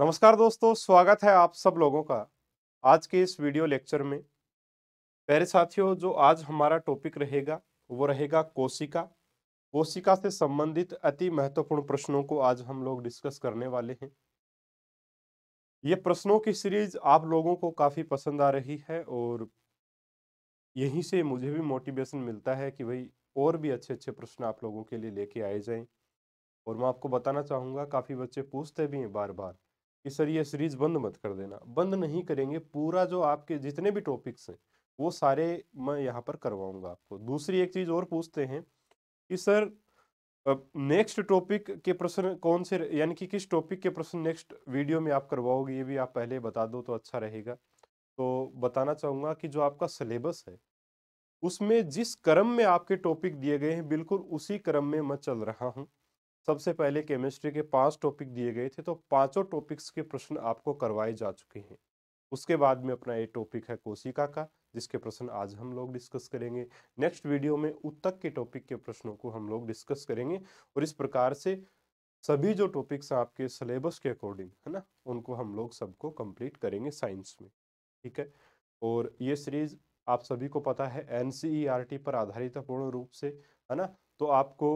नमस्कार दोस्तों स्वागत है आप सब लोगों का आज के इस वीडियो लेक्चर में प्यारे साथियों जो आज हमारा टॉपिक रहेगा वो रहेगा कोशिका कोशिका से संबंधित अति महत्वपूर्ण प्रश्नों को आज हम लोग डिस्कस करने वाले हैं ये प्रश्नों की सीरीज आप लोगों को काफ़ी पसंद आ रही है और यहीं से मुझे भी मोटिवेशन मिलता है कि भाई और भी अच्छे अच्छे प्रश्न आप लोगों के लिए लेके आए जाएं और मैं आपको बताना चाहूँगा काफ़ी बच्चे पूछते भी हैं बार बार कि सर ये सीरीज बंद मत कर देना बंद नहीं करेंगे पूरा जो आपके जितने भी टॉपिक्स हैं वो सारे मैं यहाँ पर करवाऊंगा आपको दूसरी एक चीज़ और पूछते हैं कि सर नेक्स्ट टॉपिक के प्रश्न कौन से यानी कि किस टॉपिक के प्रश्न नेक्स्ट वीडियो में आप करवाओगे ये भी आप पहले बता दो तो अच्छा रहेगा तो बताना चाहूँगा कि जो आपका सिलेबस है उसमें जिस क्रम में आपके टॉपिक दिए गए हैं बिल्कुल उसी क्रम में मैं चल रहा हूँ सबसे पहले केमिस्ट्री के पांच टॉपिक दिए गए थे तो पांचों टॉपिक्स के प्रश्न आपको करवाए जा चुके हैं उसके बाद में अपना ये टॉपिक है कोशिका का जिसके प्रश्न आज हम लोग डिस्कस करेंगे नेक्स्ट वीडियो में उत्तक के टॉपिक के प्रश्नों को हम लोग डिस्कस करेंगे और इस प्रकार से सभी जो टॉपिक्स आपके सिलेबस के अकॉर्डिंग है ना उनको हम लोग सबको कंप्लीट करेंगे साइंस में ठीक है और ये सीरीज आप सभी को पता है एन e पर आधारित है पूर्ण रूप से है ना तो आपको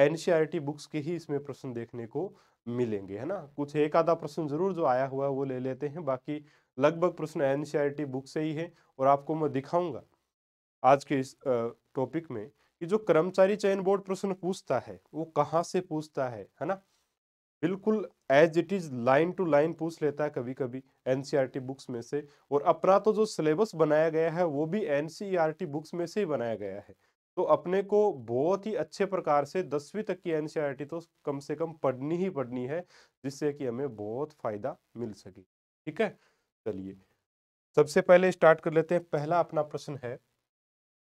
एन बुक्स e के ही इसमें प्रश्न देखने को मिलेंगे है ना कुछ एक आधा प्रश्न जरूर जो आया हुआ है वो ले लेते हैं बाकी लगभग प्रश्न एन बुक e से ही है और आपको मैं दिखाऊंगा आज के इस टॉपिक में कि जो कर्मचारी चयन बोर्ड प्रश्न पूछता है वो कहाँ से पूछता है है ना बिल्कुल as it is line to line पूछ लेता है कभी कभी एन बुक्स में से और अपना तो जो सिलेबस बनाया गया है वो भी एन बुक्स e में से ही बनाया गया है तो अपने को बहुत ही अच्छे प्रकार से दसवीं तक की एनसीईआरटी तो कम से कम पढ़नी ही पढ़नी है जिससे कि हमें बहुत फ़ायदा मिल सके ठीक है चलिए सबसे पहले स्टार्ट कर लेते हैं पहला अपना प्रश्न है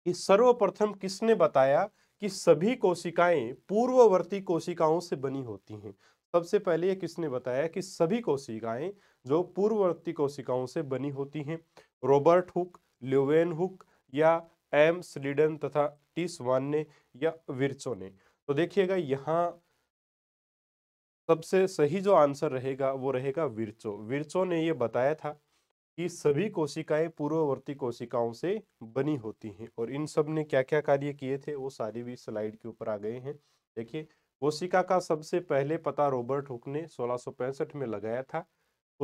कि सर्वप्रथम किसने बताया कि सभी कोशिकाएं पूर्ववर्ती कोशिकाओं से बनी होती हैं सबसे पहले ये किसने बताया कि सभी कोशिकाएं जो पूर्ववर्ती कोशिकाओं से बनी होती हैं रॉबर्ट हुक ल्यूवेन हुक या एम स्लीडन तथा टी स्वान ने या विरचो ने तो देखिएगा यहाँ सबसे सही जो आंसर रहेगा वो रहेगा विरचो विरचो ने ये बताया था कि सभी कोशिकाएं पूर्ववर्ती कोशिकाओं से बनी होती हैं और इन सब ने क्या क्या कार्य किए थे वो सारी भी स्लाइड के ऊपर आ गए हैं देखिए कोशिका का सबसे पहले पता रॉबर्ट हुक ने सोलह में लगाया था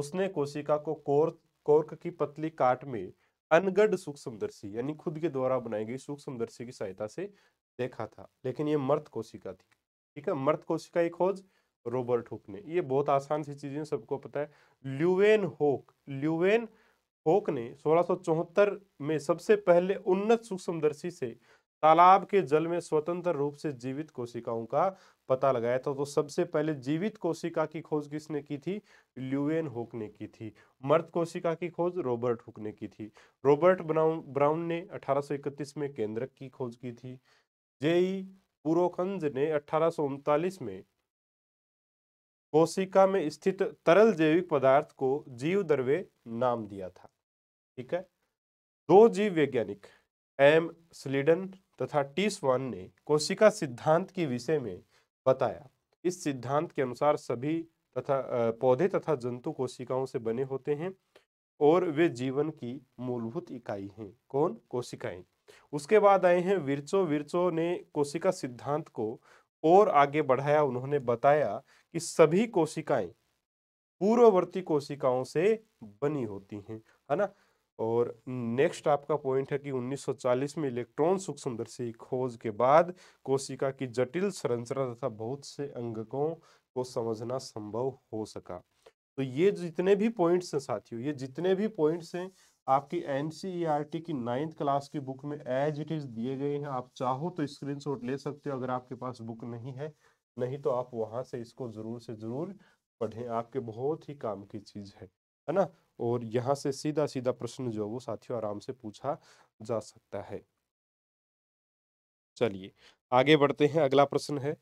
उसने कोशिका को कोर्क कोर्क की पतली काट में अनगढ़ सूक्ष्मदर्शी यानी खुद के द्वारा बनाई गई सूक्ष्मदर्शी की सहायता से देखा था लेकिन ये मर्त कोशिका थी ठीक है मर्त कोशिका की खोज रोबर्ट हुक ने ये बहुत आसान सी चीजें सबको पता है ल्यूवेन होक ल्यूवेन होक ने सोलह में सबसे पहले उन्नत सूक्ष्मदर्शी से तालाब के जल में स्वतंत्र रूप से जीवित कोशिकाओं का पता लगाया था तो सबसे पहले जीवित कोशिका की खोज किसने की थी ल्यूएन हुक ने की थी मर्द कोशिका की खोज रॉबर्ट हुक ने की थी रॉबर्ट ब्राउन ब्राउन ने 1831 में केंद्रक की खोज की थी जेई पुरोकंज ने अठारह में कोशिका में स्थित तरल जैविक पदार्थ को जीव द्रव्य नाम दिया था ठीक है दो जीव वैज्ञानिक एम स्लीडन तथा टी स्वान ने कोशिका सिद्धांत के विषय में बताया इस सिद्धांत के अनुसार सभी तथा पौधे तथा जंतु कोशिकाओं से बने होते हैं और वे जीवन की मूलभूत इकाई हैं कौन कोशिकाएं उसके बाद आए हैं विरचो विरचो ने कोशिका सिद्धांत को और आगे बढ़ाया उन्होंने बताया कि सभी कोशिकाएं पूर्ववर्ती कोशिकाओं से बनी होती हैं है ना और नेक्स्ट आपका पॉइंट है कि 1940 में इलेक्ट्रॉन सूक्ष्मदर्शी खोज के बाद कोशिका की जटिल संरचना तथा बहुत से अंगकों को समझना संभव हो सका तो ये जितने भी पॉइंट्स हैं साथियों ये जितने भी पॉइंट्स हैं आपकी एन e की नाइन्थ क्लास की बुक में एज इट इज़ दिए गए हैं आप चाहो तो स्क्रीन ले सकते हो अगर आपके पास बुक नहीं है नहीं तो आप वहाँ से इसको ज़रूर से ज़रूर पढ़ें आपके बहुत ही काम की चीज़ है है ना और यहाँ से सीधा सीधा प्रश्न जो वो साथियों आराम से पूछा जा सकता है चलिए आगे बढ़ते हैं अगला प्रश्न है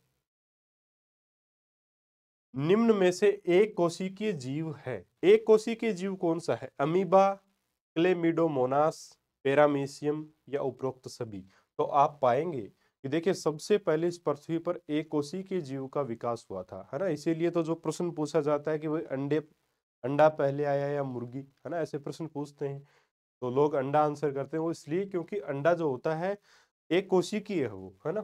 निम्न में से एक कोशिकीय जीव है एक कोशिकीय जीव कौन सा है अमीबा क्लेमिडोमोनास पेरामेशियम या उपरोक्त सभी तो आप पाएंगे कि देखिए सबसे पहले इस पृथ्वी पर एक कोशिकीय जीव का विकास हुआ था है ना इसीलिए तो जो प्रश्न पूछा जाता है कि वह अंडे अंडा पहले आया या मुर्गी है ना ऐसे प्रश्न पूछते हैं तो लोग अंडा आंसर करते हैं वो इसलिए क्योंकि अंडा जो होता है एक कोशिकीय है वो है ना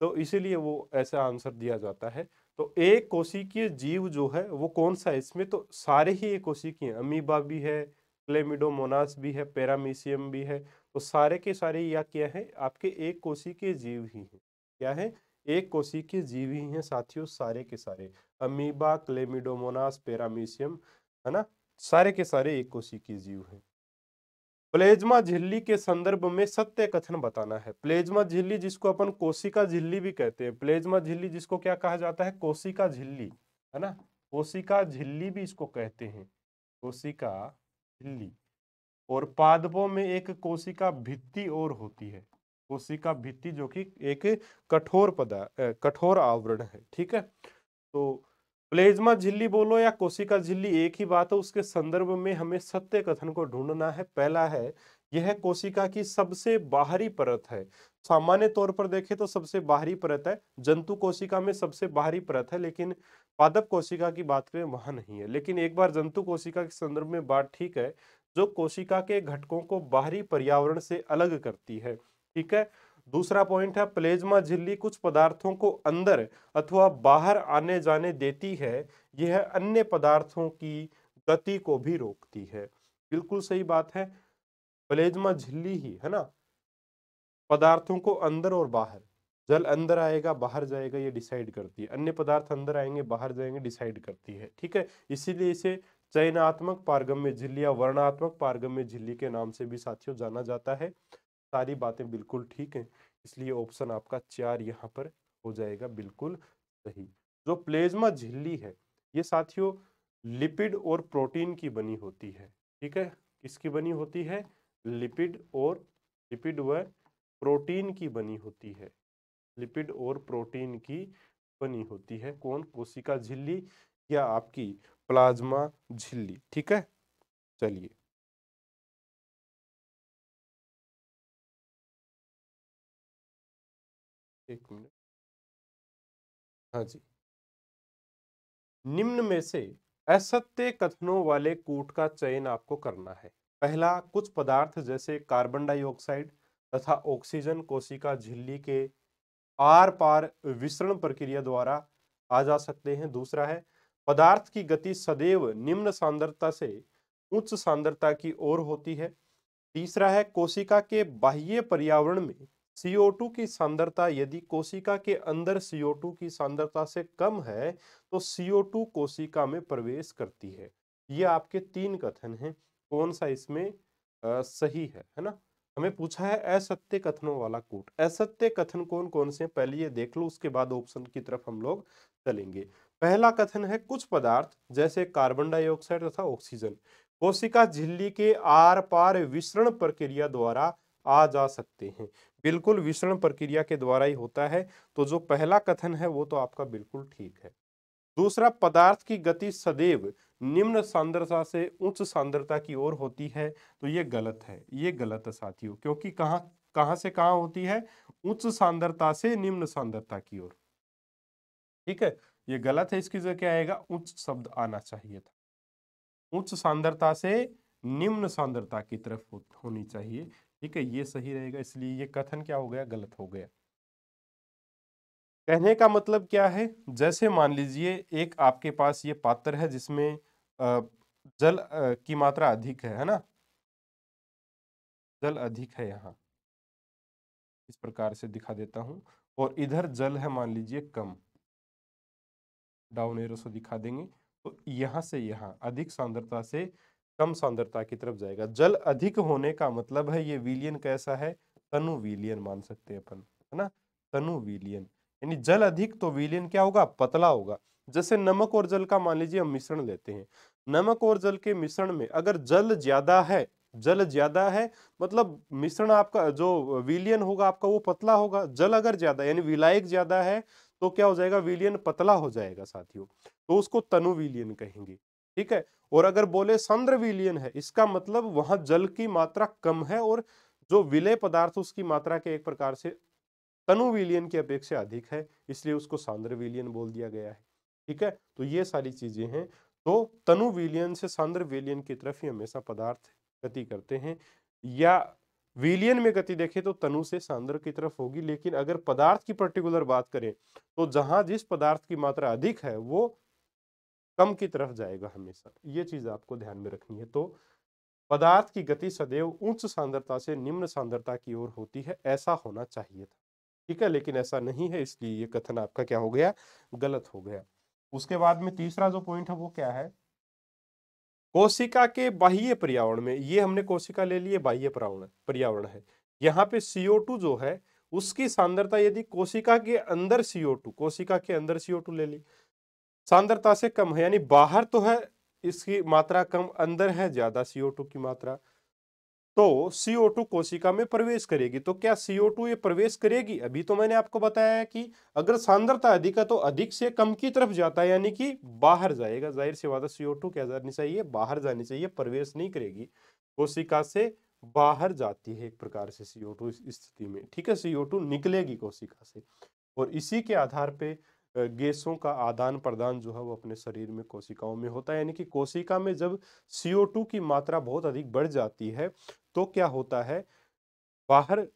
तो इसीलिए वो ऐसा आंसर दिया जाता है तो एक कोशिकीय जीव जो है वो कौन सा है इसमें तो सारे ही एक कोशिकीय अमीबा भी है क्लेमिडोमोनास भी है पैरामीशियम भी है तो सारे के सारे या क्या है आपके एक कोशिकीय जीव ही हैं क्या है एक कोशिकीय जीव ही हैं साथियों सारे के सारे अमीबा क्लेमिडोमोनास पैरामीशियम है ना सारे के सारे एक कोशी की जीव है प्लेज्मा झिल्ली के संदर्भ में सत्य कथन बताना है प्लेज्मा झिल्ली जिसको अपन कोशिका झिल्ली भी कहते हैं प्लेज्मा झिल्ली जिसको क्या कहा जाता है कोशिका झिल्ली है ना कोशिका झिल्ली भी इसको कहते हैं कोशिका झिल्ली और पादपों में एक कोशिका भित्ति और होती है कोशिका भित्ति जो कि एक कठोर पदा कठोर आवरण है ठीक है तो प्लेज्मा झिल्ली बोलो या कोशिका झिल्ली एक ही बात है उसके संदर्भ में हमें सत्य कथन को ढूंढना है पहला है यह कोशिका की सबसे बाहरी परत है सामान्य तौर पर देखें तो सबसे बाहरी परत है जंतु कोशिका में सबसे बाहरी परत है लेकिन पादप कोशिका की बात करें वहां नहीं है लेकिन एक बार जंतु कोशिका के संदर्भ में बात ठीक है जो कोशिका के घटकों को बाहरी पर्यावरण से अलग करती है ठीक है दूसरा पॉइंट है प्लेज्मा झिल्ली कुछ पदार्थों को अंदर अथवा बाहर आने जाने देती है यह अन्य पदार्थों की गति को भी रोकती है बिल्कुल सही बात है प्लेज्मा झिल्ली ही है ना पदार्थों को अंदर और बाहर जल अंदर आएगा बाहर जाएगा ये डिसाइड करती है अन्य पदार्थ अंदर आएंगे बाहर जाएंगे डिसाइड करती है ठीक है इसीलिए इसे चयनात्मक पारगम्य झिल्ली या वर्णात्मक पारगम्य झिल्ली के नाम से भी साथियों जाना जाता है सारी बातें बिल्कुल ठीक हैं इसलिए ऑप्शन आपका चार यहाँ पर हो जाएगा बिल्कुल सही जो प्लेज्मा झिल्ली है ये साथियों लिपिड और प्रोटीन की बनी होती है ठीक है किसकी बनी होती है लिपिड और लिपिड व प्रोटीन की बनी होती है लिपिड और प्रोटीन की बनी होती है कौन कोशिका झिल्ली या आपकी प्लाज्मा झिल्ली ठीक है चलिए एक मिनट हाँ जी निम्न में से असत्य कथनों वाले कूट का चयन आपको करना है पहला कुछ पदार्थ जैसे कार्बन डाइऑक्साइड तथा ऑक्सीजन कोशिका झिल्ली के आर पार विसरण प्रक्रिया द्वारा आ जा सकते हैं दूसरा है पदार्थ की गति सदैव निम्न सांद्रता से उच्च सांद्रता की ओर होती है तीसरा है कोशिका के बाह्य पर्यावरण में CO2 की सांद्रता यदि कोशिका के अंदर CO2 की सांद्रता से कम है तो CO2 कोशिका में प्रवेश करती है ये आपके तीन कथन हैं कौन सा इसमें आ, सही है है ना हमें पूछा है असत्य कथनों वाला कूट असत्य कथन कौन कौन से पहले ये देख लो उसके बाद ऑप्शन की तरफ हम लोग चलेंगे पहला कथन है कुछ पदार्थ जैसे कार्बन डाइऑक्साइड तथा ऑक्सीजन कोशिका झिल्ली के आर पार विसरण प्रक्रिया द्वारा आ जा सकते हैं बिल्कुल विश्रण प्रक्रिया के द्वारा ही होता है तो जो पहला कथन है वो तो आपका बिल्कुल ठीक है दूसरा पदार्थ की गति सदैव निम्न सांद्रता से उच्च सांद्रता की ओर होती है तो ये गलत है ये गलत है साथियों क्योंकि कहाँ कहाँ से कहाँ होती है उच्च सांद्रता से निम्न सांद्रता की ओर ठीक है ये गलत है इसकी जगह क्या आएगा उच्च शब्द आना चाहिए था उच्च सांद्रता से निम्न सांद्रता की तरफ होनी चाहिए ठीक है ये सही रहेगा इसलिए ये कथन क्या हो गया गलत हो गया कहने का मतलब क्या है जैसे मान लीजिए एक आपके पास ये पात्र है जिसमें जल की मात्रा अधिक है है ना जल अधिक है यहाँ इस प्रकार से दिखा देता हूँ और इधर जल है मान लीजिए कम डाउन एरो से दिखा देंगे तो यहाँ से यहाँ अधिक सांद्रता से कम सांद्रता की तरफ जाएगा जल अधिक होने का मतलब है ये विलियन कैसा है तनु विलियन मान सकते हैं अपन है ना तनु विलियन यानी जल अधिक तो विलियन क्या होगा पतला होगा जैसे नमक और जल का मान लीजिए हम मिश्रण लेते हैं नमक और जल के मिश्रण में अगर जल ज्यादा है जल ज्यादा है मतलब मिश्रण आपका जो विलियन होगा आपका वो पतला होगा जल अगर ज्यादा यानी विलायक ज्यादा है तो क्या हो जाएगा विलियन पतला हो जाएगा साथियों तो उसको तनु विलियन कहेंगे ठीक है और अगर बोले सांद्र विलियन है इसका मतलब वहां जल की मात्रा कम है और जो विलय पदार्थ उसकी मात्रा के एक प्रकार से तनु विलियन की अपेक्षा अधिक है इसलिए उसको सांद्र विलियन बोल दिया गया है ठीक है तो ये सारी चीजें हैं तो तनु विलियन से सांद्र विलियन की तरफ ही हमेशा पदार्थ गति करते हैं या विलियन में गति देखें तो तनु से सांद्र की तरफ होगी लेकिन अगर पदार्थ की पर्टिकुलर बात करें तो जहां जिस पदार्थ की मात्रा अधिक है वो कम की तरफ जाएगा हमेशा ये चीज आपको ध्यान में रखनी है तो पदार्थ की गति सदैव उच्च सांद्रता से निम्न सांद्रता की ओर होती है ऐसा होना चाहिए था ठीक है लेकिन ऐसा नहीं है इसलिए ये कथन आपका क्या हो गया गलत हो गया उसके बाद में तीसरा जो पॉइंट है वो क्या है कोशिका के बाह्य पर्यावरण में ये हमने कोशिका ले लिए बाह्य पर्यावरण है यहाँ पे CO2 जो है उसकी सांद्रता यदि कोशिका के अंदर CO2 कोशिका के अंदर CO2 ले ली सांद्रता से कम है यानी बाहर तो है इसकी मात्रा कम अंदर है ज्यादा CO2 की मात्रा तो CO2 कोशिका में प्रवेश करेगी तो क्या CO2 ये प्रवेश करेगी अभी तो मैंने आपको बताया है कि अगर सांद्रता अधिक है तो अधिक से कम की तरफ जाता है यानी कि बाहर जाएगा जाहिर सी बात है टू क्या जानी चाहिए बाहर जानी चाहिए प्रवेश नहीं करेगी कोशिका से बाहर जाती है एक प्रकार से सीओ इस स्थिति में ठीक है टू निकलेगी कोशिका से और इसी के आधार पे गैसों का आदान प्रदान जो है वो अपने शरीर में कोशिकाओं में होता है यानी कि कोशिका में जब CO2 की मात्रा बहुत अधिक बढ़ जाती है तो क्या होता है बाहर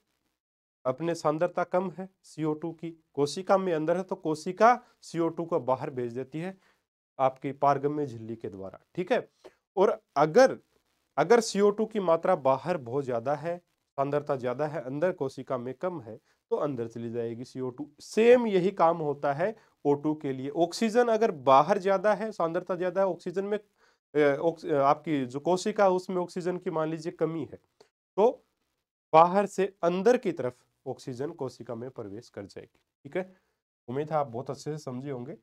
अपने सांद्रता कम है CO2 की कोशिका में अंदर है तो कोशिका CO2 को बाहर भेज देती है आपकी पारगम्य झिल्ली के द्वारा ठीक है और अगर अगर CO2 की मात्रा बाहर बहुत ज़्यादा है सांद्रता ज़्यादा है अंदर कोशिका में कम है तो अंदर चली जाएगी सी सेम यही काम होता है ओ टू के लिए ऑक्सीजन अगर बाहर ज़्यादा है सांद्रता ज़्यादा है ऑक्सीजन में आपकी जो कोशिका उसमें ऑक्सीजन की मान लीजिए कमी है तो बाहर से अंदर की तरफ ऑक्सीजन कोशिका में प्रवेश कर जाएगी ठीक है उम्मीद है आप बहुत अच्छे से समझे होंगे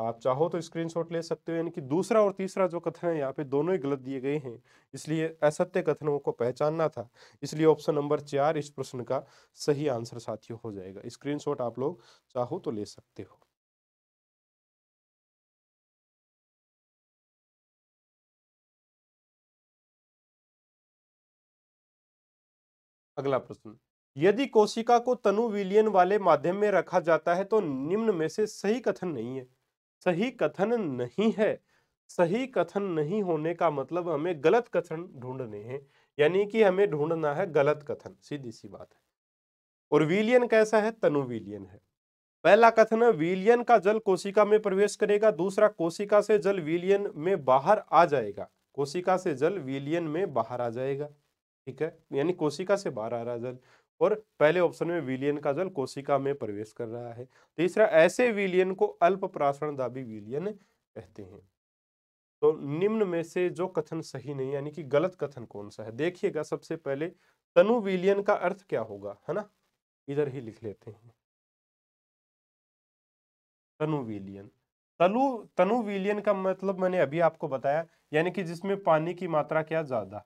आप चाहो तो स्क्रीनशॉट ले सकते हो यानी कि दूसरा और तीसरा जो कथन है यहाँ पे दोनों ही गलत दिए गए हैं इसलिए असत्य कथनों को पहचानना था इसलिए ऑप्शन नंबर चार इस प्रश्न का सही आंसर साथियों हो जाएगा स्क्रीनशॉट आप लोग चाहो तो ले सकते हो अगला प्रश्न यदि कोशिका को तनु विलियन वाले माध्यम में रखा जाता है तो निम्न में से सही कथन नहीं है सही कथन नहीं है सही कथन नहीं होने का मतलब हमें गलत कथन ढूंढने हैं यानी कि हमें ढूंढना है गलत कथन सीधी सी बात है और विलियन कैसा है तनुविलियन है पहला कथन है विलियन का जल कोशिका में प्रवेश करेगा दूसरा कोशिका से जल विलियन में बाहर आ जाएगा कोशिका से जल विलियन में बाहर आ जाएगा ठीक है यानी कोशिका से बाहर आ रहा जल और पहले ऑप्शन में विलियन का जल कोशिका में प्रवेश कर रहा है तीसरा ऐसे विलियन को अल्प दाबी विलियन कहते हैं तो निम्न में से जो कथन सही नहीं यानी कि गलत कथन कौन सा है देखिएगा सबसे पहले तनु विलियन का अर्थ क्या होगा है ना इधर ही लिख लेते हैं तनु विलियन तनु तनु विलियन का मतलब मैंने अभी आपको बताया यानी कि जिसमें पानी की मात्रा क्या ज्यादा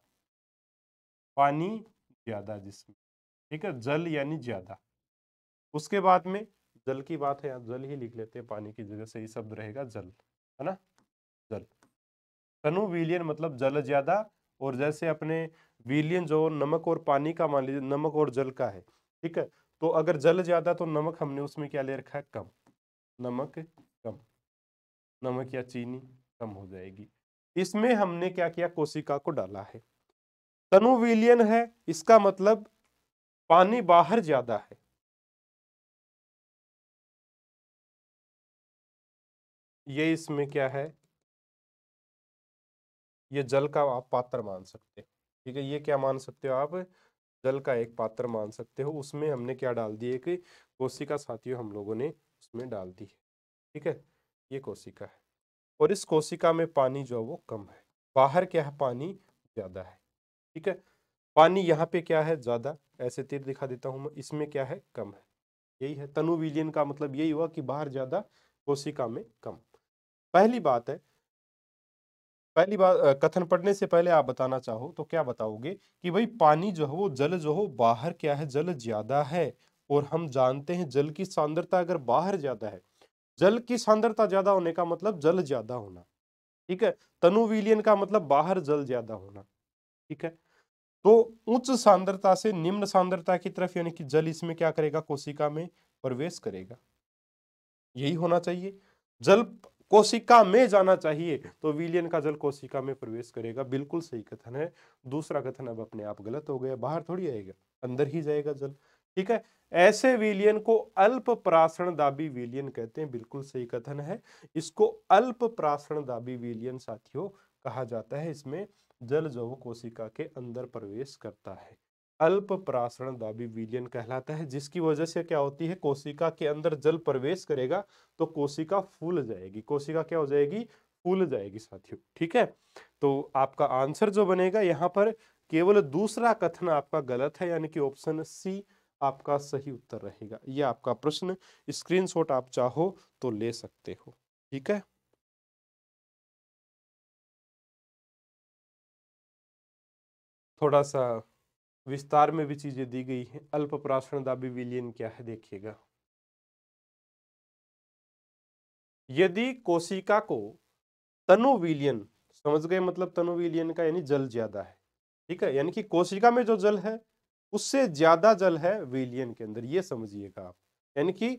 पानी ज्यादा जिसमें ठीक है जल यानी ज्यादा उसके बाद में जल की बात है यहाँ जल ही लिख लेते हैं पानी की जगह सही शब्द रहेगा जल है ना जल तनु विलियन मतलब जल ज्यादा और जैसे अपने विलियन जो नमक और पानी का मान लीजिए नमक और जल का है ठीक है तो अगर जल ज्यादा तो नमक हमने उसमें क्या ले रखा है कम नमक कम नमक या चीनी कम हो जाएगी इसमें हमने क्या किया कोशिका को डाला है तनु विलियन है इसका मतलब पानी बाहर ज्यादा है ये इसमें क्या है ये जल का आप पात्र मान सकते हो ठीक है ये क्या मान सकते हो आप जल का एक पात्र मान सकते हो उसमें हमने क्या डाल दी कि कोशिका साथियों हम लोगों ने उसमें डाल दी है ठीक है ये कोशिका है और इस कोशिका में पानी जो है वो कम है बाहर क्या है पानी ज़्यादा है ठीक है पानी यहाँ पे क्या है ज़्यादा ऐसे तीर दिखा देता हूँ मैं इसमें क्या है कम है यही है तनु विलियन का मतलब यही हुआ कि बाहर ज़्यादा कोशिका में कम पहली बात है पहली बात कथन पढ़ने से पहले आप बताना चाहो तो क्या बताओगे कि भाई पानी जो है वो जल जो हो बाहर क्या है जल ज्यादा है और हम जानते हैं जल की सांद्रता अगर बाहर ज्यादा है जल की सांद्रता ज्यादा होने का मतलब जल ज्यादा होना ठीक है तनु विलियन का मतलब बाहर जल ज्यादा होना ठीक है तो उच्च सांद्रता से निम्न सांद्रता की तरफ यानी कि जल इसमें क्या करेगा कोशिका में प्रवेश करेगा यही होना चाहिए जल कोशिका में जाना चाहिए तो विलियन का जल कोशिका में प्रवेश करेगा बिल्कुल सही कथन है दूसरा कथन अब अपने आप गलत हो गया बाहर थोड़ी आएगा अंदर ही जाएगा जल ठीक है ऐसे विलियन को अल्प प्राशन दाबी विलियन कहते हैं बिल्कुल सही कथन है इसको अल्प प्राशन दाबी विलियन साथियों कहा जाता है इसमें जल जव कोशिका के अंदर प्रवेश करता है अल्प प्राशन दाबी विलियन कहलाता है जिसकी वजह से क्या होती है कोशिका के अंदर जल प्रवेश करेगा तो कोशिका फूल जाएगी कोशिका क्या हो जाएगी फूल जाएगी साथियों ठीक है तो आपका आंसर जो बनेगा यहाँ पर केवल दूसरा कथन आपका गलत है यानी कि ऑप्शन सी आपका सही उत्तर रहेगा यह आपका प्रश्न स्क्रीनशॉट आप चाहो तो ले सकते हो ठीक है थोड़ा सा विस्तार में भी चीज़ें दी गई हैं अल्प प्राशन दाबी विलियन क्या है देखिएगा यदि कोशिका को तनु विलियन समझ गए मतलब तनु विलियन का यानी जल ज्यादा है ठीक है यानी कि कोशिका में जो जल है उससे ज्यादा जल है विलियन के अंदर ये समझिएगा आप यानी कि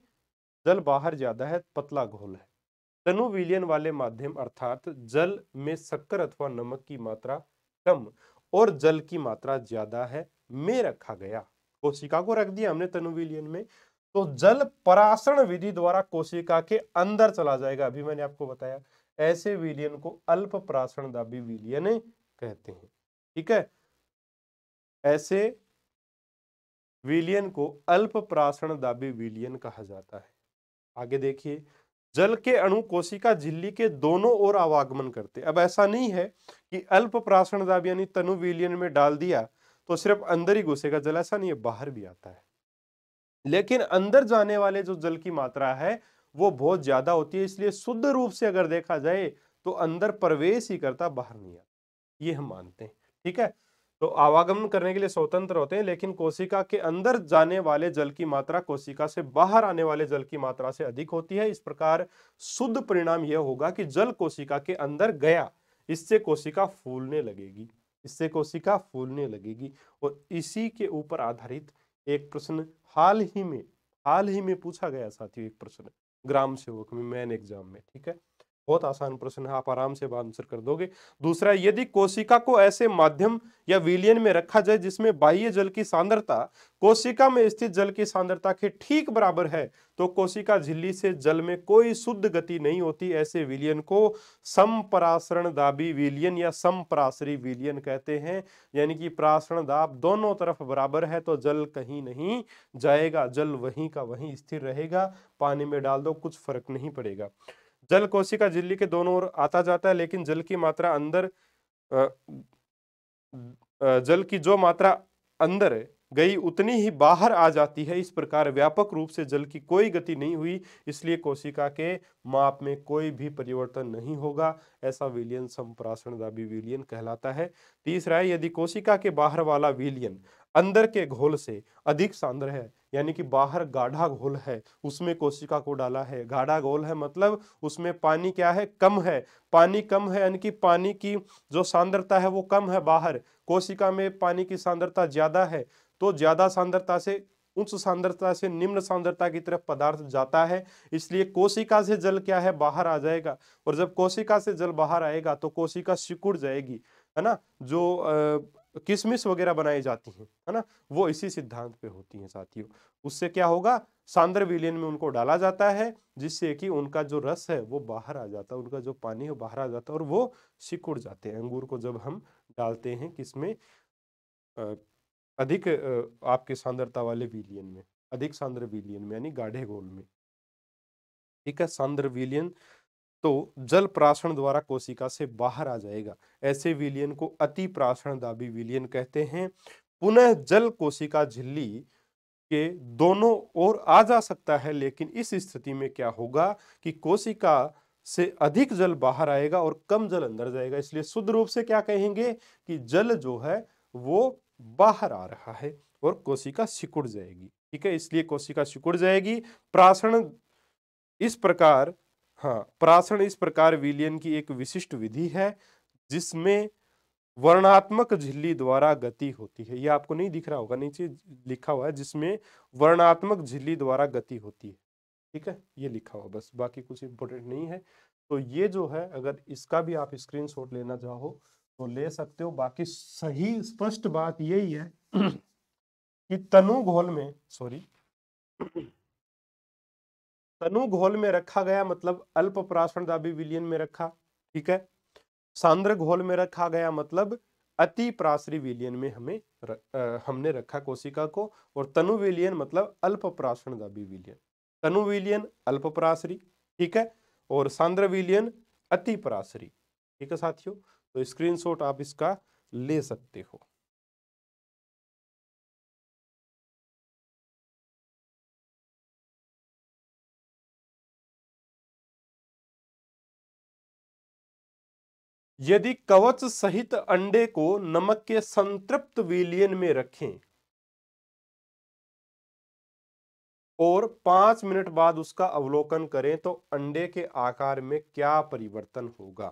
जल बाहर ज्यादा है पतला घोल है तनु विलियन वाले माध्यम अर्थात जल में शक्कर अथवा नमक की मात्रा कम और जल की मात्रा ज्यादा है में रखा गया कोशिका को रख दिया हमने तनुविलियन में तो जल परासरण विधि द्वारा कोशिका के अंदर चला जाएगा अभी मैंने आपको बताया ऐसे विलियन को अल्प परासरण दाबी विलियन कहते हैं ठीक है ऐसे विलियन को अल्प परासरण दाबी विलियन कहा जाता है आगे देखिए जल के अणु कोशिका झिल्ली के दोनों ओर आवागमन करते अब ऐसा नहीं है कि अल्प प्राशन दाब यानी तनु विलियन में डाल दिया तो सिर्फ अंदर ही घुसेगा जल ऐसा नहीं है बाहर भी आता है लेकिन अंदर जाने वाले जो जल की मात्रा है वो बहुत ज्यादा होती है इसलिए शुद्ध रूप से अगर देखा जाए तो अंदर प्रवेश ही करता बाहर नहीं आता ये हम मानते हैं ठीक है तो आवागमन करने के लिए स्वतंत्र होते हैं लेकिन कोशिका के अंदर जाने वाले जल की मात्रा कोशिका से बाहर आने वाले जल की मात्रा से अधिक होती है इस प्रकार शुद्ध परिणाम यह होगा कि जल कोशिका के अंदर गया इससे कोशिका फूलने लगेगी इससे कोशिका फूलने लगेगी और इसी के ऊपर आधारित एक प्रश्न हाल ही में हाल ही में पूछा गया साथियों एक प्रश्न ग्राम सेवक में मैन एग्जाम में ठीक है बहुत आसान प्रश्न है आप आराम से आंसर कर दोगे दूसरा यदि कोशिका को ऐसे माध्यम या विलियन में रखा जाए जिसमें बाह्य जल की सांद्रता कोशिका में स्थित जल की सांद्रता के ठीक बराबर है तो कोशिका झिल्ली से जल में कोई शुद्ध गति नहीं होती ऐसे विलियन को समपरासरण दाबी विलियन या समपरासरी विलियन कहते हैं यानी कि परासरण दाब दोनों तरफ बराबर है तो जल कहीं नहीं जाएगा जल वहीं का वहीं स्थिर रहेगा पानी में डाल दो कुछ फर्क नहीं पड़ेगा जल कोशिका झिल्ली के दोनों ओर आता जाता है लेकिन जल की मात्रा अंदर जल की जो मात्रा अंदर गई उतनी ही बाहर आ जाती है इस प्रकार व्यापक रूप से जल की कोई गति नहीं हुई इसलिए कोशिका के माप में कोई भी परिवर्तन नहीं होगा ऐसा विलियन संप्राषण दाबी विलियन कहलाता है तीसरा है यदि कोशिका के बाहर वाला विलियन अंदर के घोल से अधिक सांद्र है यानी कि बाहर गाढ़ा घोल है उसमें कोशिका को डाला है गाढ़ा घोल है मतलब उसमें पानी क्या है कम है पानी कम है यानी कि पानी की जो सांद्रता है वो कम है बाहर कोशिका में पानी की सांद्रता ज्यादा है तो ज्यादा सांद्रता से उच्च सांद्रता से निम्न सांद्रता की तरफ पदार्थ जाता है इसलिए कोशिका से जल क्या है बाहर आ जाएगा और जब कोशिका से जल बाहर आएगा तो कोशिका सिकुड़ जाएगी है ना जो किसमिस वगैरह बनाई जाती हैं है ना वो इसी सिद्धांत पे होती हैं साथियों उससे क्या होगा सांद्र विलियन में उनको डाला जाता है जिससे कि उनका जो रस है वो बाहर आ जाता है उनका जो पानी है बाहर आ जाता है और वो सिकुड़ जाते हैं अंगूर को जब हम डालते हैं किसमें अधिक आपके सांद्रता वाले विलियन में अधिक सांद्र विलियन में यानी गाढ़े गोल में ठीक है सांद्र विलियन तो जल प्राशन द्वारा कोशिका से बाहर आ जाएगा ऐसे विलियन को अति प्राशन दाबी विलियन कहते हैं पुनः जल कोशिका झिल्ली के दोनों ओर आ जा सकता है लेकिन इस स्थिति में क्या होगा कि कोशिका से अधिक जल बाहर आएगा और कम जल अंदर जाएगा इसलिए शुद्ध रूप से क्या कहेंगे कि जल जो है वो बाहर आ रहा है और कोशिका सिकुड़ जाएगी ठीक है इसलिए कोशिका सिकुड़ जाएगी प्राशन इस प्रकार हाँ प्राशन इस प्रकार विलियन की एक विशिष्ट विधि है जिसमें वर्णात्मक झिल्ली द्वारा गति होती है ये आपको नहीं दिख रहा होगा नीचे लिखा हुआ है जिसमें वर्णात्मक झिल्ली द्वारा गति होती है ठीक है ये लिखा हुआ बस बाकी कुछ इंपोर्टेंट नहीं है तो ये जो है अगर इसका भी आप स्क्रीन लेना चाहो तो ले सकते हो बाकी सही स्पष्ट बात यही है कि तनु घोल में सॉरी तनु घोल में रखा गया मतलब अल्प प्राशन दाबी विलियन में रखा ठीक है सांद्र घोल में रखा गया मतलब अति परासरी विलियन में हमें र, आ, हमने रखा कोशिका को और तनु विलियन मतलब अल्प प्राशन दाबी विलियन तनु विलियन अल्प परासरी ठीक है और सांद्र विलियन अति परासरी ठीक है साथियों तो स्क्रीनशॉट आप इसका ले सकते हो यदि कवच सहित अंडे को नमक के संतृप्त विलियन में रखें और पांच मिनट बाद उसका अवलोकन करें तो अंडे के आकार में क्या परिवर्तन होगा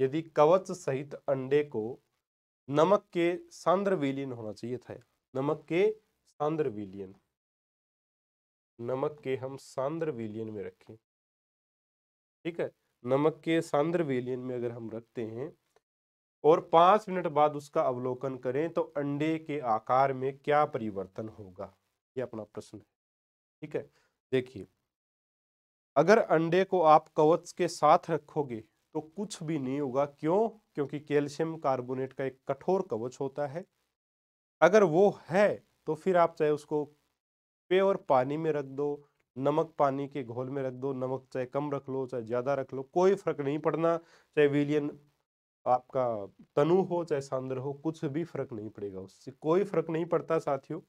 यदि कवच सहित अंडे को नमक के सांद्र विलियन होना चाहिए था नमक के सांद्र विलियन नमक के हम सांद्र विलियन में रखें ठीक है नमक के सांद्र वेलियन में अगर हम रखते हैं और पाँच मिनट बाद उसका अवलोकन करें तो अंडे के आकार में क्या परिवर्तन होगा ये अपना प्रश्न है ठीक है देखिए अगर अंडे को आप कवच के साथ रखोगे तो कुछ भी नहीं होगा क्यों क्योंकि कैल्शियम कार्बोनेट का एक कठोर कवच होता है अगर वो है तो फिर आप चाहे उसको पे और पानी में रख दो नमक पानी के घोल में रख दो नमक चाहे कम रख लो चाहे ज़्यादा रख लो कोई फर्क नहीं पड़ना चाहे विलियन आपका तनु हो चाहे सांद्र हो कुछ भी फर्क नहीं पड़ेगा उससे कोई फर्क नहीं पड़ता साथियों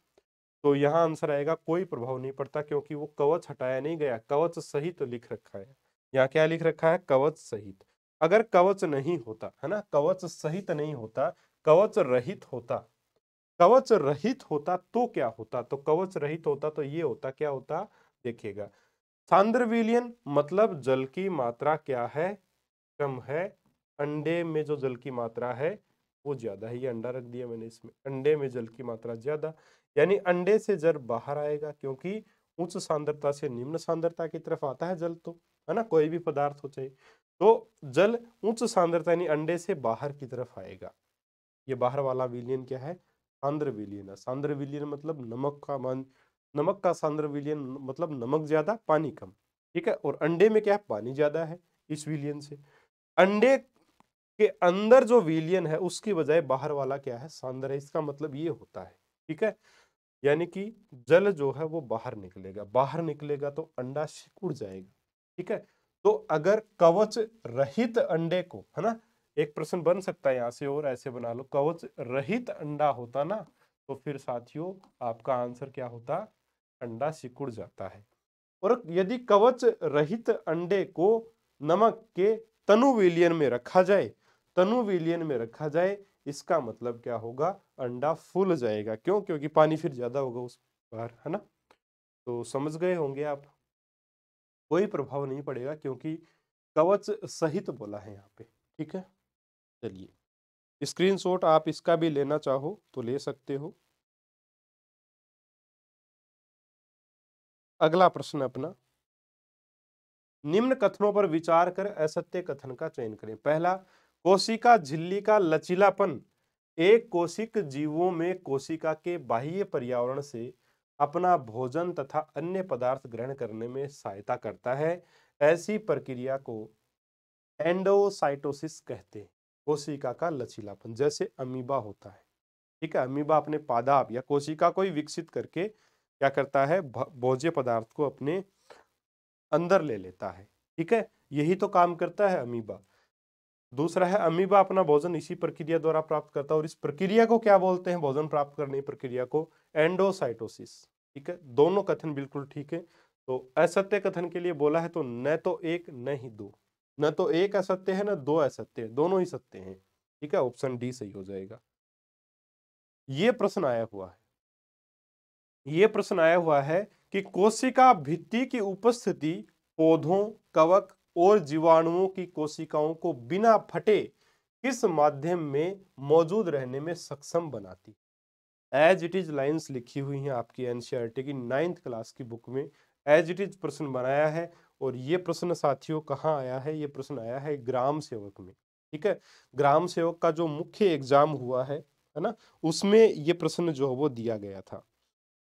तो यहाँ आंसर आएगा कोई प्रभाव नहीं पड़ता क्योंकि वो कवच हटाया नहीं गया कवच सहित तो लिख रखा है यहाँ क्या लिख रखा है कवच सहित अगर कवच नहीं होता है ना कवच सहित नहीं होता कवच रहित होता कवच रहित होता तो क्या होता तो कवच रहित होता तो ये होता क्या होता देखिएगा सांद्रविलियन मतलब जल की मात्रा क्या है कम है अंडे में जो जल की मात्रा है वो ज़्यादा है ये अंडा रख दिया मैंने इसमें अंडे में जल की मात्रा ज़्यादा यानी अंडे से जल बाहर आएगा क्योंकि उच्च सांद्रता से निम्न सांद्रता की तरफ आता है जल तो है ना कोई भी पदार्थ हो चाहे तो जल उच्च सांद्रता यानी अंडे से बाहर की तरफ आएगा ये बाहर वाला विलियन क्या है सांद्र विलियन है सांद्र विलियन मतलब नमक का मान नमक का सांद्र विलियन मतलब नमक ज़्यादा पानी कम ठीक है और अंडे में क्या है पानी ज़्यादा है इस विलियन से अंडे के अंदर जो विलियन है उसकी बजाय बाहर वाला क्या है सांद्र है इसका मतलब ये होता है ठीक है यानी कि जल जो है वो बाहर निकलेगा बाहर निकलेगा तो अंडा सिकुड़ जाएगा ठीक है तो अगर कवच रहित अंडे को है ना एक प्रश्न बन सकता है यहाँ से और ऐसे बना लो कवच रहित अंडा होता ना तो फिर साथियों आपका आंसर क्या होता अंडा सिकुड़ जाता है और यदि कवच रहित अंडे को नमक के तनु विलियन में रखा जाए तनु विलियन में रखा जाए इसका मतलब क्या होगा अंडा फूल जाएगा क्यों क्योंकि पानी फिर ज्यादा होगा उस बार है ना तो समझ गए होंगे आप कोई प्रभाव नहीं पड़ेगा क्योंकि कवच सहित बोला है यहाँ पे ठीक है चलिए स्क्रीनशॉट आप इसका भी लेना चाहो तो ले सकते हो अगला प्रश्न अपना निम्न कथनों पर विचार कर असत्य कथन का चयन करें पहला कोशिका झिल्ली का लचीलापन एक कोशिक जीवों में कोशिका के बाह्य पर्यावरण से अपना भोजन तथा अन्य पदार्थ ग्रहण करने में सहायता करता है ऐसी प्रक्रिया को एंडोसाइटोसिस कहते हैं कोशिका का लचीलापन जैसे अमीबा होता है ठीक है अमीबा अपने पादाब या कोशिका को ही विकसित करके क्या करता है भोज्य पदार्थ को अपने अंदर ले लेता है ठीक है यही तो काम करता है अमीबा दूसरा है अमीबा अपना भोजन इसी प्रक्रिया द्वारा प्राप्त करता है और इस प्रक्रिया को क्या बोलते हैं भोजन प्राप्त करने की प्रक्रिया को एंडोसाइटोसिस ठीक है दोनों कथन बिल्कुल ठीक है तो असत्य कथन के लिए बोला है तो न तो एक न ही दो न तो एक असत्य है न दो असत्य है दोनों ही सत्य हैं ठीक है ऑप्शन डी सही हो जाएगा ये प्रश्न आया हुआ है ये प्रश्न आया हुआ है कि कोशिका भित्ति की उपस्थिति पौधों कवक और जीवाणुओं की कोशिकाओं को बिना फटे किस माध्यम में मौजूद रहने में सक्षम बनाती एज इट इज लाइन्स लिखी हुई हैं आपकी एनसीईआरटी e की नाइन्थ क्लास की बुक में एज इट इज प्रश्न बनाया है और ये प्रश्न साथियों कहाँ आया है ये प्रश्न आया है ग्राम सेवक में ठीक है ग्राम सेवक का जो मुख्य एग्जाम हुआ है है ना उसमें ये प्रश्न जो है वो दिया गया था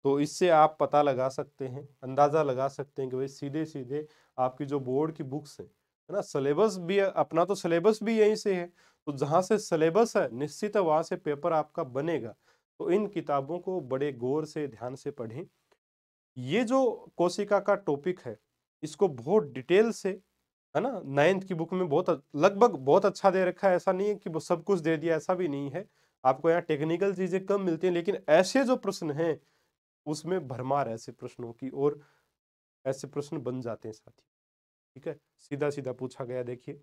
तो इससे आप पता लगा सकते हैं अंदाज़ा लगा सकते हैं कि भाई सीधे सीधे आपकी जो बोर्ड की बुक्स हैं है ना सिलेबस भी अपना तो सिलेबस भी यहीं से है तो जहाँ से सलेबस है निश्चित वहाँ से पेपर आपका बनेगा तो इन किताबों को बड़े गौर से ध्यान से पढ़ें ये जो कोशिका का टॉपिक है इसको बहुत डिटेल से है ना नाइन्थ की बुक में बहुत लगभग बहुत अच्छा दे रखा है ऐसा नहीं है कि वो सब कुछ दे दिया ऐसा भी नहीं है आपको यहाँ टेक्निकल चीज़ें कम मिलती हैं लेकिन ऐसे जो प्रश्न हैं उसमें भरमार ऐसे प्रश्नों की और ऐसे प्रश्न बन जाते हैं साथी ठीक है सीधा सीधा पूछा गया देखिए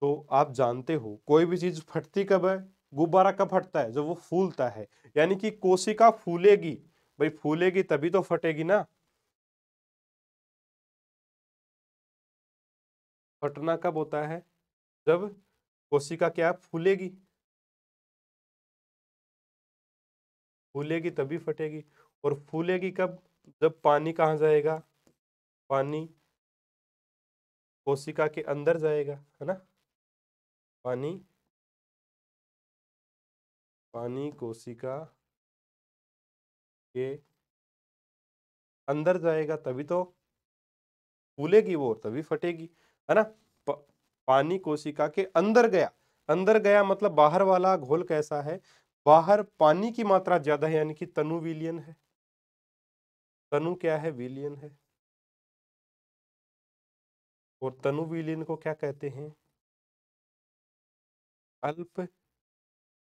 तो आप जानते हो कोई भी चीज फटती कब है गुब्बारा कब फटता है जब वो फूलता है यानी कि कोशिका फूलेगी भाई फूलेगी तभी तो फटेगी ना फटना कब होता है जब कोशिका क्या फूलेगी फूलेगी तभी फटेगी और फूलेगी कब जब पानी कहाँ जाएगा पानी कोशिका के अंदर जाएगा है ना पानी पानी कोशिका के अंदर जाएगा तभी तो फूलेगी वो तभी फटेगी है ना प, पानी कोशिका के अंदर गया अंदर गया मतलब बाहर वाला घोल कैसा है बाहर पानी की मात्रा ज्यादा है यानी कि तनु विलियन है तनु क्या है विलियन है और तनु विलियन को क्या कहते हैं अल्प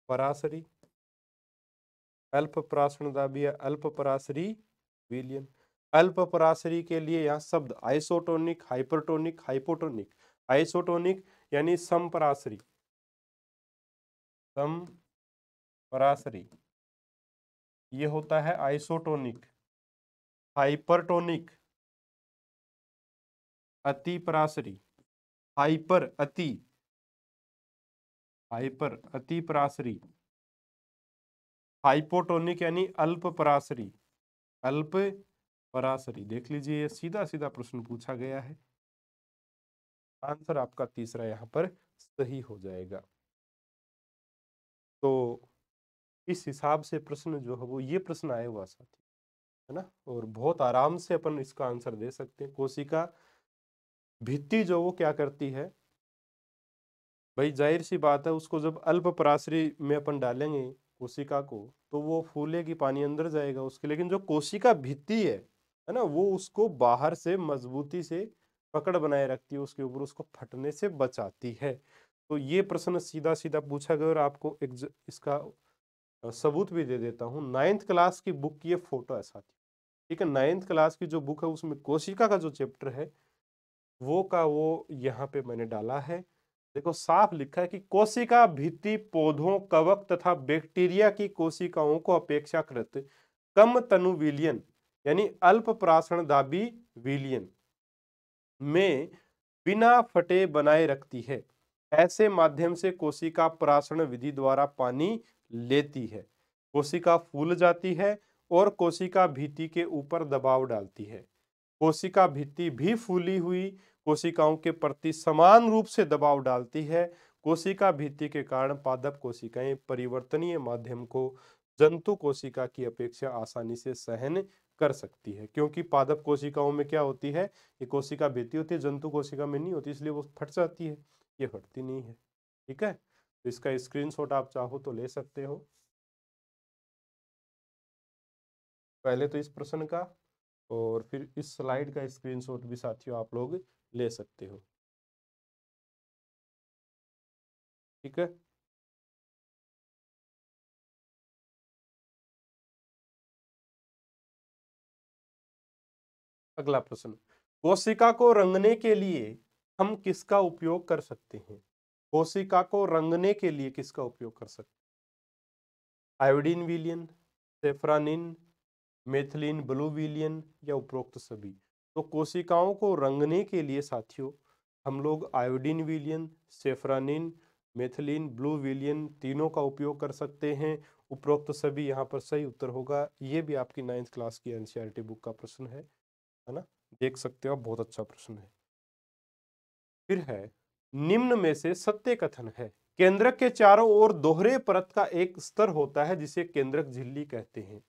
परासरी अल्प परासरणदा दाबी है अल्प परासरी विलियन अल्प परासरी के लिए यहां शब्द आइसोटोनिक हाइपरटोनिक हाइपोटोनिक आइसोटोनिक यानी समपरासरी सम परासरी ये होता है आइसोटोनिक हाइपरटोनिक अति परासरी हाइपर अति हाइपर अति परासरी हाइपोटोनिक यानी अल्प परासरी अल्प परासरी देख लीजिए ये सीधा सीधा प्रश्न पूछा गया है आंसर आपका तीसरा यहाँ पर सही हो जाएगा तो इस हिसाब से प्रश्न जो है वो ये प्रश्न आए हुआ साथी है ना और बहुत आराम से अपन इसका आंसर दे सकते हैं कोशिका भित्ति जो वो क्या करती है भाई जाहिर सी बात है उसको जब अल्प पराशरी में अपन डालेंगे कोशिका को तो वो फूलेगी पानी अंदर जाएगा उसके लेकिन जो कोशिका भित्ति है है ना वो उसको बाहर से मजबूती से पकड़ बनाए रखती है उसके ऊपर उसको फटने से बचाती है तो ये प्रश्न सीधा सीधा पूछा गया और आपको एक इसका सबूत भी दे देता हूँ नाइन्थ क्लास की बुक की ये फोटो है साथ ठीक है नाइन्थ क्लास की जो बुक है उसमें कोशिका का जो चैप्टर है वो का वो यहाँ पे मैंने डाला है देखो साफ लिखा है कि कोशिका भित्ति पौधों कवक तथा बैक्टीरिया की कोशिकाओं को अपेक्षाकृत कम तनु विलियन यानी अल्प प्राशन दाबी विलियन में बिना फटे बनाए रखती है ऐसे माध्यम से कोशिका प्राशन विधि द्वारा पानी लेती है कोशिका फूल जाती है और कोशिका भित्ति के ऊपर दबाव डालती है कोशिका भित्ति भी फूली हुई कोशिकाओं के प्रति समान रूप से दबाव डालती है कोशिका भित्ति के कारण पादप कोशिकाएं परिवर्तनीय माध्यम को जंतु कोशिका की अपेक्षा आसानी से सहन कर सकती है क्योंकि पादप कोशिकाओं में क्या होती है ये कोशिका भित्ति होती है जंतु कोशिका में नहीं होती इसलिए वो फट जाती है ये फटती नहीं है ठीक है तो इसका स्क्रीनशॉट आप चाहो तो ले सकते हो पहले तो इस प्रश्न का और फिर इस स्लाइड का स्क्रीनशॉट भी साथियों आप लोग ले सकते हो ठीक है अगला प्रश्न कोशिका को रंगने के लिए हम किसका उपयोग कर सकते हैं कोशिका को रंगने के लिए किसका उपयोग कर सकते हैं आयोडीन विलियन सेफ्रानिन मेथिलीन ब्लूविलियन या उपरोक्त सभी तो कोशिकाओं को रंगने के लिए साथियों हम लोग आयोडीन विलियन सेफ्रानिन मेथिलीन ब्लू विलियन तीनों का उपयोग कर सकते हैं उपरोक्त सभी यहाँ पर सही उत्तर होगा ये भी आपकी नाइन्थ क्लास की एनसीईआरटी बुक e का प्रश्न है है ना देख सकते हो आप बहुत अच्छा प्रश्न है फिर है निम्न में से सत्य कथन है केंद्रक के चारों ओर दोहरे परत का एक स्तर होता है जिसे केंद्रक झिल्ली कहते हैं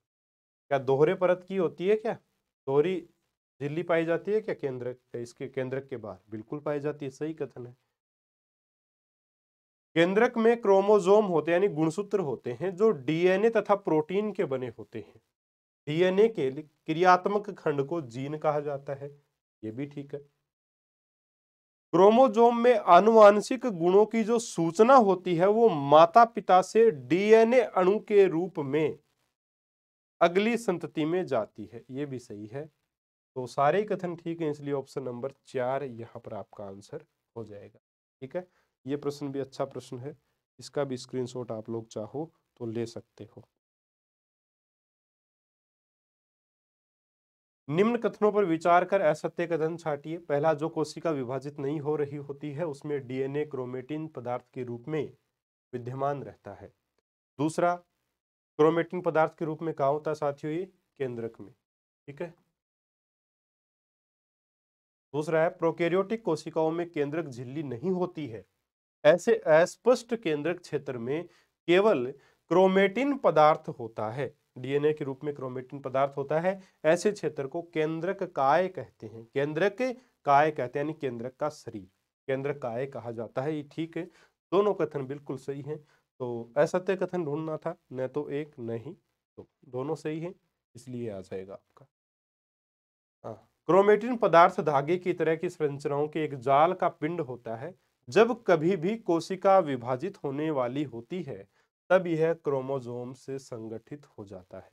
क्या दोहरे परत की होती है क्या दोहरी झिल्ली पाई जाती है क्या केंद्र इसके केंद्रक के बाहर बिल्कुल पाई जाती है सही कथन है केंद्रक में क्रोमोजोम होते यानी गुणसूत्र होते हैं जो डीएनए तथा प्रोटीन के बने होते हैं डीएनए के क्रियात्मक खंड को जीन कहा जाता है ये भी ठीक है क्रोमोजोम में आनुवांशिक गुणों की जो सूचना होती है वो माता पिता से डीएनए अणु के रूप में अगली संतति में जाती है ये भी सही है तो सारे कथन ठीक है इसलिए ऑप्शन नंबर चार यहाँ पर आपका आंसर हो जाएगा ठीक है ये प्रश्न भी अच्छा प्रश्न है इसका भी स्क्रीनशॉट आप लोग चाहो तो ले सकते हो निम्न कथनों पर विचार कर असत्य कथन छाटिए पहला जो कोशिका विभाजित नहीं हो रही होती है उसमें डीएनए क्रोमेटिन पदार्थ के रूप में विद्यमान रहता है दूसरा क्रोमेटिन पदार्थ के रूप में कहा होता है साथियों ये केंद्रक में ठीक है दूसरा है प्रोकैरियोटिक कोशिकाओं में केंद्रक झिल्ली नहीं होती है ऐसे अस्पष्ट केंद्रक क्षेत्र में केवल क्रोमेटिन पदार्थ होता है डीएनए के रूप में क्रोमेटिन पदार्थ होता है ऐसे क्षेत्र को केंद्रक काय कहते हैं केंद्रक काय कहते हैं यानी केंद्रक का शरीर केंद्रक काय कहा जाता है ये ठीक है दोनों कथन बिल्कुल सही है तो असत्य कथन ढूंढना था न तो एक न ही तो दोनों सही है इसलिए आ जाएगा आपका हाँ क्रोमेटिन पदार्थ धागे की तरह की संरचनाओं के एक जाल का पिंड होता है जब कभी भी कोशिका विभाजित होने वाली होती है तब यह क्रोमोजोम से संगठित हो जाता है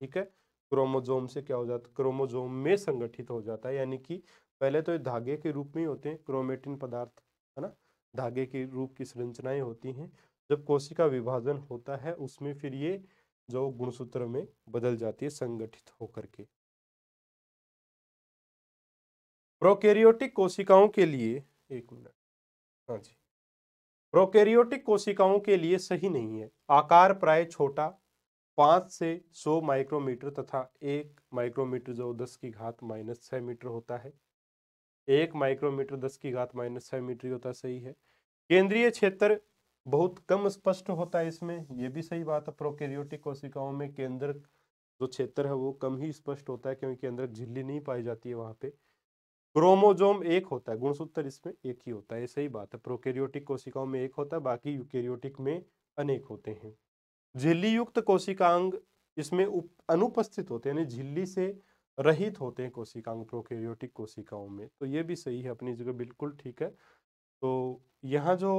ठीक है क्रोमोजोम से क्या हो जाता है क्रोमोजोम में संगठित हो जाता है यानी कि पहले तो ये धागे के रूप में होते हैं क्रोमेटिन पदार्थ है ना धागे के रूप की संरचनाएं होती हैं जब कोशिका विभाजन होता है उसमें फिर ये जो गुणसूत्र में बदल जाती है संगठित होकर के प्रोकैरियोटिक कोशिकाओं के लिए एक मिनट हाँ जी प्रोकैरियोटिक कोशिकाओं के लिए सही नहीं है आकार प्राय छोटा पांच से सौ माइक्रोमीटर तथा एक माइक्रोमीटर जो दस की घात माइनस छह मीटर होता है एक माइक्रोमीटर दस की घात माइनस छह मीटर होता सही है केंद्रीय क्षेत्र बहुत कम स्पष्ट होता है इसमें यह भी सही बात है प्रोकैरियोटिक कोशिकाओं में केंद्र जो क्षेत्र है वो कम ही स्पष्ट होता है क्योंकि केंद्र झिल्ली नहीं पाई जाती है वहाँ पे क्रोमोजोम एक होता है गुणसूत्र इसमें एक ही होता है ये सही बात है प्रोकैरियोटिक कोशिकाओं में एक होता है बाकी यूकैरियोटिक में अनेक होते हैं झिल्ली युक्त कोशिकांग इसमें उप, अनुपस्थित होते हैं यानी झिल्ली से रहित होते हैं कोशिकांग प्रोकैरियोटिक कोशिकाओं में तो ये भी सही है अपनी जगह बिल्कुल ठीक है तो यहाँ जो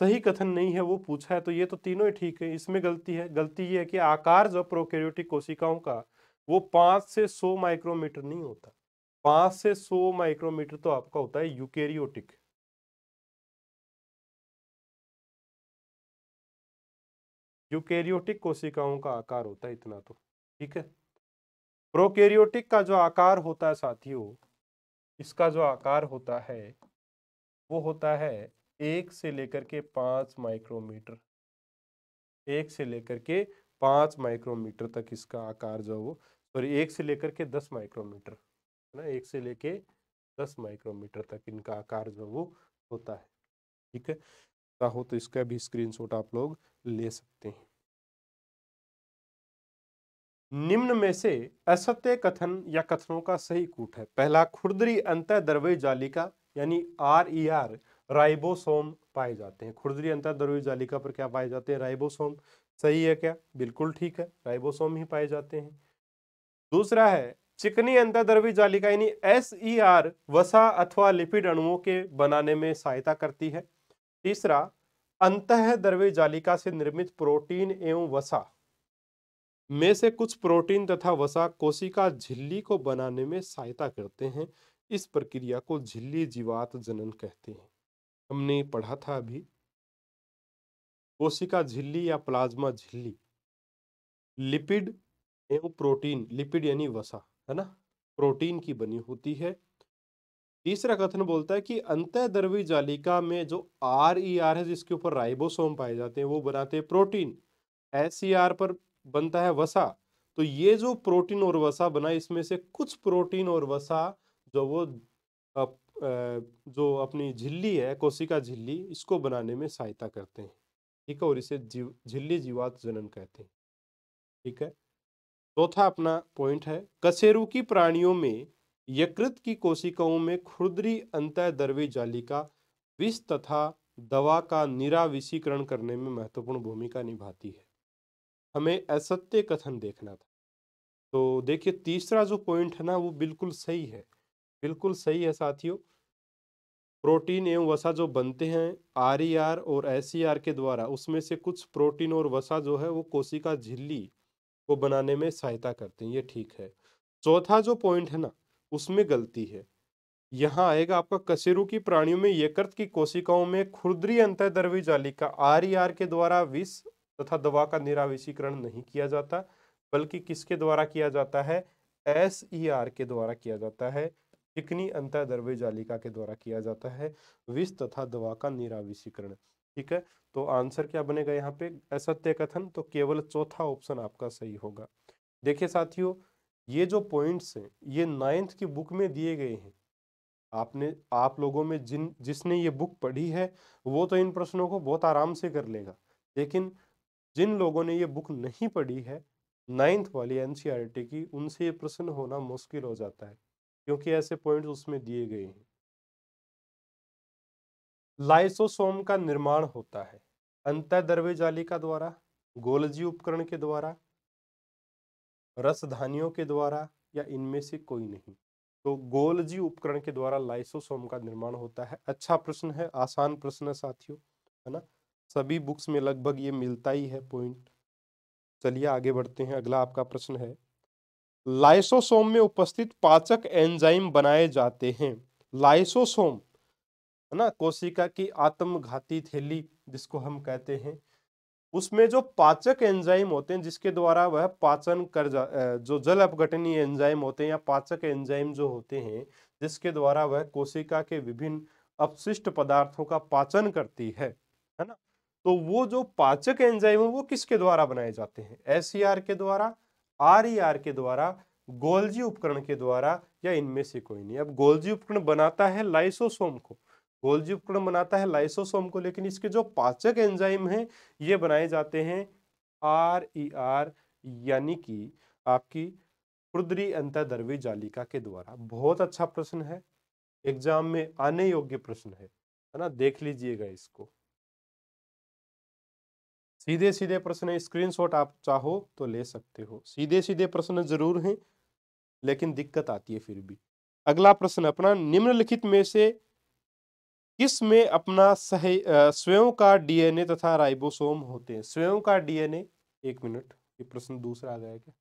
सही कथन नहीं है वो पूछा है तो ये तो तीनों ही ठीक है इसमें गलती है गलती ये है कि आकार जो प्रोकैरियोटिक कोशिकाओं का वो पाँच से सौ माइक्रोमीटर नहीं होता पाँच से सौ माइक्रोमीटर तो आपका होता है यूकेरियोटिक यूकेरियोटिक कोशिकाओं का आकार होता है इतना तो ठीक है प्रोकैरियोटिक का जो आकार होता है साथियों इसका जो आकार होता है वो होता है एक से लेकर के पाँच माइक्रोमीटर एक से लेकर के पाँच माइक्रोमीटर तक इसका आकार जो वो सॉरी एक से लेकर के दस माइक्रोमीटर है ना एक से लेके दस माइक्रोमीटर तक इनका आकार जो वो होता है ठीक है पता हो तो इसका भी स्क्रीनशॉट आप लोग ले सकते हैं निम्न में से असत्य कथन या कथनों का सही कूट है पहला खुरदरी अंत द्रव्य जालिका यानी आर ई आर राइबोसोम पाए जाते हैं खुरदरी अंतरद्रव्य जालिका पर क्या पाए जाते हैं राइबोसोम सही है क्या बिल्कुल ठीक है राइबोसोम ही पाए जाते हैं दूसरा है चिकनी अंतरद्रवी जालिका यानी एस ई आर वसा अथवा लिपिड अणुओं के बनाने में सहायता करती है तीसरा अंत द्रव्य जालिका से निर्मित प्रोटीन एवं वसा में से कुछ प्रोटीन तथा वसा कोशिका झिल्ली को बनाने में सहायता करते हैं इस प्रक्रिया को झिल्ली जीवात जनन कहते हैं हमने पढ़ा था अभी कोशिका झिल्ली या प्लाज्मा झिल्ली लिपिड एवं प्रोटीन लिपिड यानी वसा है ना प्रोटीन की बनी होती है तीसरा कथन बोलता है कि अंतःद्रवी जालिका में जो आर ई आर है जिसके ऊपर राइबोसोम पाए जाते हैं वो बनाते हैं प्रोटीन एस ई आर पर बनता है वसा तो ये जो प्रोटीन और वसा बना इसमें से कुछ प्रोटीन और वसा जो वो जो अपनी झिल्ली है कोशिका झिल्ली इसको बनाने में सहायता करते हैं ठीक है और इसे जीव झिल्ली जीवात जनन कहते हैं ठीक है चौथा तो अपना पॉइंट है कशेरुकी प्राणियों में यकृत की कोशिकाओं में खुरदरी अंतर्द्रवी जाली का विष तथा दवा का निराविशीकरण करने में महत्वपूर्ण भूमिका निभाती है हमें असत्य कथन देखना था तो देखिए तीसरा जो पॉइंट है ना वो बिल्कुल सही है बिल्कुल सही है साथियों प्रोटीन एवं वसा जो बनते हैं आर ई आर और एस आर के द्वारा उसमें से कुछ प्रोटीन और वसा जो है वो कोशिका झिल्ली को बनाने में सहायता करते हैं ये ठीक है चौथा जो पॉइंट है ना उसमें गलती है यहाँ आएगा आपका कशेरु की प्राणियों में यकृत की कोशिकाओं में खुर्दरी अंतर्द्रवी जालिका आर ई आर के द्वारा विष तथा दवा का निराविशीकरण नहीं किया जाता बल्कि किसके द्वारा किया जाता है एस ई आर के द्वारा किया जाता है चिकनी अंतर द्रव्य जालिका के द्वारा किया जाता है विष तथा दवा का निराविशीकरण ठीक है तो आंसर क्या बनेगा यहाँ पे असत्य कथन तो केवल चौथा ऑप्शन आपका सही होगा देखिए साथियों ये जो पॉइंट्स हैं ये नाइन्थ की बुक में दिए गए हैं आपने आप लोगों में जिन जिसने ये बुक पढ़ी है वो तो इन प्रश्नों को बहुत आराम से कर लेगा लेकिन जिन लोगों ने ये बुक नहीं पढ़ी है नाइन्थ वाली एनसीईआरटी e की उनसे ये प्रश्न होना मुश्किल हो जाता है क्योंकि ऐसे पॉइंट्स उसमें दिए गए हैं लाइसोसोम का निर्माण होता है अंतर्द्रव्य जालिका द्वारा गोलजी उपकरण के द्वारा रसधानियों के द्वारा या इनमें से कोई नहीं तो गोलजी उपकरण के द्वारा लाइसोसोम का निर्माण होता है अच्छा प्रश्न है आसान प्रश्न है साथियों है ना सभी बुक्स में लगभग ये मिलता ही है पॉइंट चलिए आगे बढ़ते हैं अगला आपका प्रश्न है लाइसोसोम में उपस्थित पाचक एंजाइम बनाए जाते हैं लाइसोसोम है ना कोशिका की आत्मघाती थैली जिसको हम कहते हैं उसमें जो पाचक एंजाइम होते हैं जिसके द्वारा वह पाचन कर जा जो जल अपघटनीय एंजाइम होते हैं या पाचक एंजाइम जो होते हैं जिसके द्वारा वह कोशिका के विभिन्न अपशिष्ट पदार्थों का पाचन करती है है ना तो वो जो पाचक एंजाइम है वो किसके द्वारा बनाए जाते हैं एस के द्वारा आर e के द्वारा गोल्जी उपकरण के द्वारा या इनमें से कोई नहीं अब गोल्जी उपकरण बनाता है लाइसोसोम को गोल्जी उपकरण बनाता है लाइसोसोम को लेकिन इसके जो पाचक एंजाइम है ये बनाए जाते हैं आर ई आर यानी कि आपकी रुद्री अंतर्द्रवी जालिका के द्वारा बहुत अच्छा प्रश्न है एग्जाम में आने योग्य प्रश्न है है ना देख लीजिएगा इसको सीधे सीधे प्रश्न स्क्रीनशॉट आप चाहो तो ले सकते हो सीधे सीधे प्रश्न जरूर हैं लेकिन दिक्कत आती है फिर भी अगला प्रश्न अपना निम्नलिखित में से किस में अपना स्वयं का डीएनए तथा राइबोसोम होते हैं स्वयं का डीएनए एक मिनट ये प्रश्न दूसरा आ गया क्या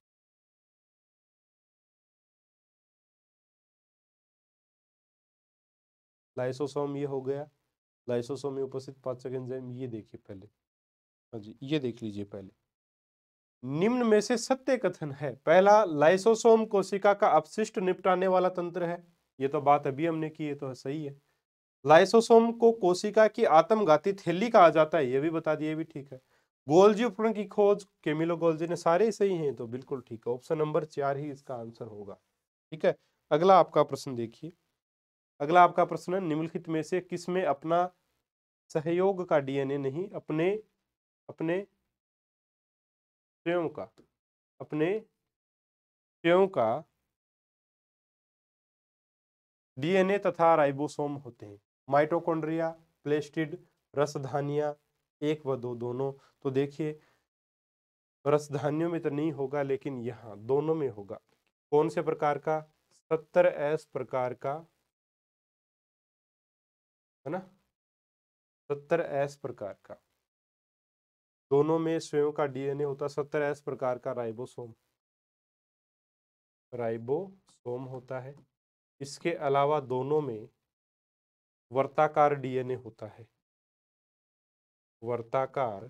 लाइसोसोम ये हो गया लाइसोसोम में उपस्थित पाचक एंजाइम ये देखिए पहले हाँ जी ये देख लीजिए पहले निम्न में से सत्य कथन है पहला लाइसोसोम कोशिका का अपशिष्ट निपटाने वाला तंत्र है ये तो बात अभी हमने की ये तो सही है लाइसोसोम को कोशिका की आत्मघाती थैली कहा जाता है ये भी बता दिए भी ठीक है गोल्जी उपकरण की खोज केमिलो गोल्जी ने सारे सही हैं तो बिल्कुल ठीक है ऑप्शन नंबर चार ही इसका आंसर होगा ठीक है अगला आपका प्रश्न देखिए अगला आपका प्रश्न है निम्नलिखित में से किसमें अपना सहयोग का डीएनए नहीं अपने अपने श्रेयों का अपने श्रेयों का डीएनए तथा राइबोसोम होते हैं माइटोकॉन्ड्रिया प्लेस्टिड रसधानिया एक व दो दोनों तो देखिए रसधानियों में तो नहीं होगा लेकिन यहाँ दोनों में होगा कौन से प्रकार का सत्तर एस प्रकार का है ना सत्तर एस प्रकार का दोनों में स्वयं का डीएनए होता है सत्तर एस प्रकार का राइबोसोम राइबोसोम होता है इसके अलावा दोनों में वर्ताकार डीएनए होता है वर्ताकार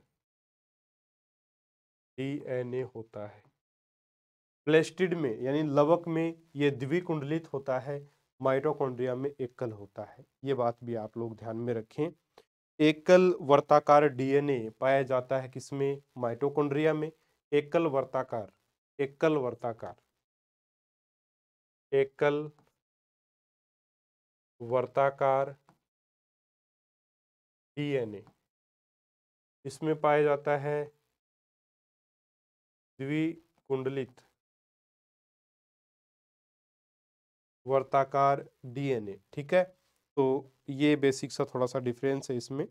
डीएनए होता है प्लेस्टिड में यानी लवक में ये द्विकुंडलित होता है माइटोकॉन्ड्रिया में एकल होता है ये बात भी आप लोग ध्यान में रखें एकल वर्ताकार डीएनए पाया जाता है किसमें माइटोकॉन्ड्रिया में एकल वर्ताकार एकल वर्ताकार एकल वर्ताकार डीएनए इसमें पाया जाता है द्विकुंडलित वर्ताकार डीएनए ठीक है तो ये बेसिक सा थोड़ा सा डिफरेंस है इसमें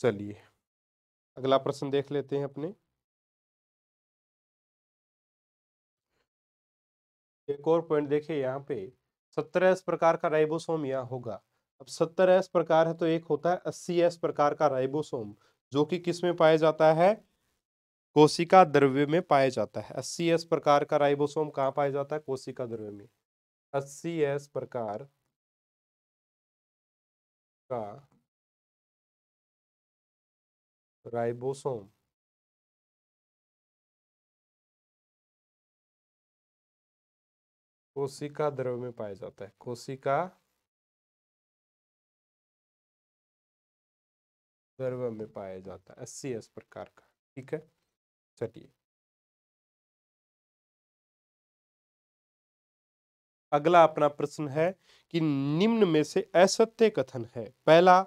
चलिए अगला प्रश्न देख लेते हैं अपने एक और पॉइंट देखिए यहाँ पे सत्तर एस प्रकार का राइबोसोम यहाँ होगा अब सत्तर एस प्रकार है तो एक होता है अस्सी एस प्रकार का राइबोसोम जो कि किस में पाया जाता है कोशिका द्रव्य में पाया जाता है अस्सी एस प्रकार का राइबोसोम कहाँ पाया जाता है कोशिका द्रव्य में अस्सी एस प्रकार का राइबोसोम कोशिका द्रव में पाया जाता है कोशिका द्रव में पाया जाता है अस्सी इस प्रकार का ठीक है चलिए अगला अपना प्रश्न है कि निम्न में से असत्य कथन है पहला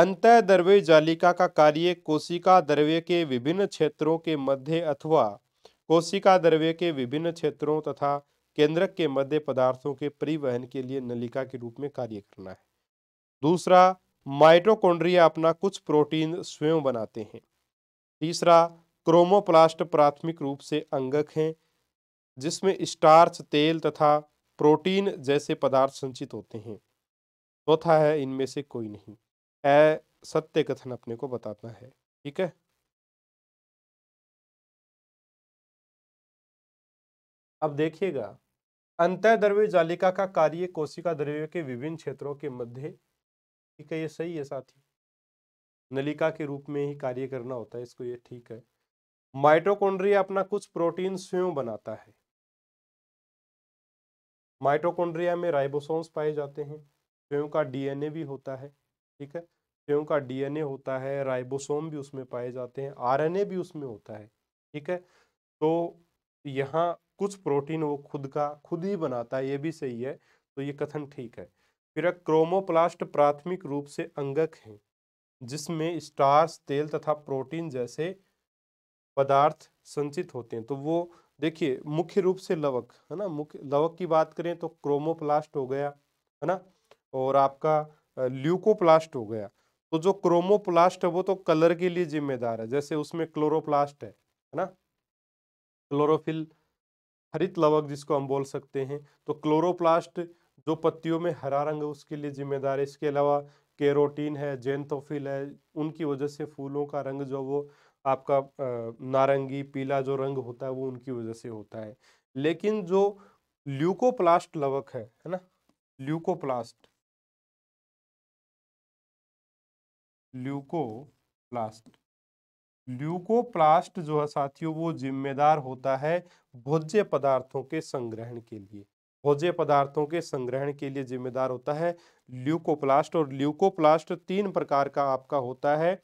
अंत द्रव्य जालिका का कार्य कोशिका द्रव्य के विभिन्न क्षेत्रों के मध्य अथवा कोशिका द्रव्य के विभिन्न क्षेत्रों तथा केंद्रक के मध्य पदार्थों के परिवहन के लिए नलिका के रूप में कार्य करना है दूसरा माइट्रोकोन्ड्रिया अपना कुछ प्रोटीन स्वयं बनाते हैं तीसरा क्रोमोप्लास्ट प्राथमिक रूप से अंगक हैं जिसमें स्टार्च तेल तथा प्रोटीन जैसे पदार्थ संचित होते हैं चौथा है इनमें से कोई नहीं है सत्य कथन अपने को बताता है ठीक है अब देखिएगा अंत द्रव्य जालिका का कार्य कोशिका द्रव्य के विभिन्न क्षेत्रों के मध्य ठीक है ये सही है साथी नलिका के रूप में ही कार्य करना होता है इसको ये ठीक है माइटोकॉन्ड्रिया अपना कुछ प्रोटीन स्वयं बनाता है माइटोकॉन्ड्रिया में राइबोसोम्स पाए जाते हैं स्वयं का डीएनए भी होता है ठीक है स्वयं का डीएनए होता है राइबोसोम भी उसमें पाए जाते हैं आरएनए भी उसमें होता है ठीक है तो यहाँ कुछ प्रोटीन वो खुद का खुद ही बनाता है ये भी सही है तो ये कथन ठीक है फिर क्रोमोप्लास्ट प्राथमिक रूप से अंगक हैं जिसमें स्टार्स तेल तथा प्रोटीन जैसे पदार्थ संचित होते हैं तो वो देखिए मुख्य रूप से लवक है ना मुख्य लवक की बात करें तो क्रोमोप्लास्ट हो गया है ना और आपका ल्यूकोप्लास्ट हो गया तो जो क्रोमोप्लास्ट है वो तो कलर के लिए जिम्मेदार है जैसे उसमें क्लोरोप्लास्ट है है ना क्लोरोफिल हरित लवक जिसको हम बोल सकते हैं तो क्लोरोप्लास्ट जो पत्तियों में हरा रंग है उसके लिए जिम्मेदार है इसके अलावा केरोटीन है जेंथोफिल है उनकी वजह से फूलों का रंग जो वो आपका नारंगी पीला जो रंग होता है वो उनकी वजह से होता है लेकिन जो ल्यूकोप्लास्ट लवक है है ना ल्यूकोप्लास्ट ल्यूकोप्लास्ट ल्यूकोप्लास्ट जो है साथियों वो जिम्मेदार होता है भोज्य पदार्थों के संग्रहण के लिए भोज्य पदार्थों के संग्रहण के लिए जिम्मेदार होता है ल्यूकोप्लास्ट और ल्यूकोप्लास्ट तीन प्रकार का आपका होता है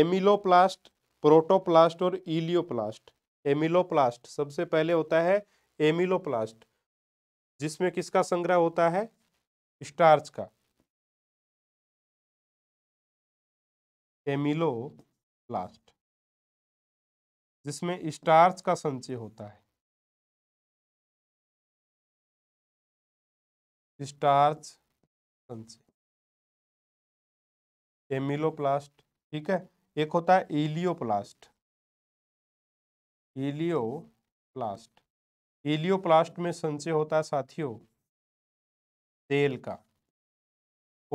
एमिलोप्लास्ट प्रोटोप्लास्ट और इलियोप्लास्ट एमिलोप्लास्ट सबसे पहले होता है एमिलोप्लास्ट जिसमें किसका संग्रह होता है स्टार्च का एमिलोप्लास्ट जिसमें स्टार्च का संचय होता है स्टार्च संचय एमिलोप्लास्ट ठीक है एक होता है एलियोप्लास्ट एलियोप्लास्ट एलियोप्लास्ट में संचय होता है साथियों तेल का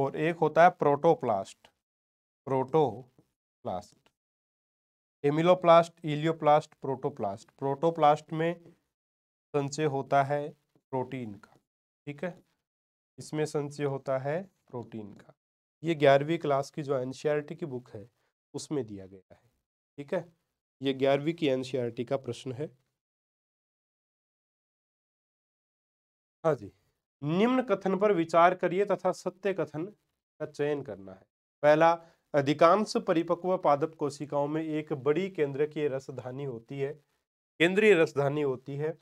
और एक होता है protoplast protoplast amyloplast elaioplast protoplast protoplast में संचय होता है प्रोटीन का ठीक है इसमें संचय होता है प्रोटीन का ये ग्यारहवीं क्लास की जो एनसीईआरटी की बुक है उसमें दिया गया है ठीक है ये ग्यारहवीं की एनसीईआरटी का प्रश्न है हाँ जी निम्न कथन पर विचार करिए तथा सत्य कथन का चयन करना है पहला अधिकांश परिपक्व पादप कोशिकाओं में एक बड़ी केंद्रकीय रसधानी होती है केंद्रीय रसधानी होती है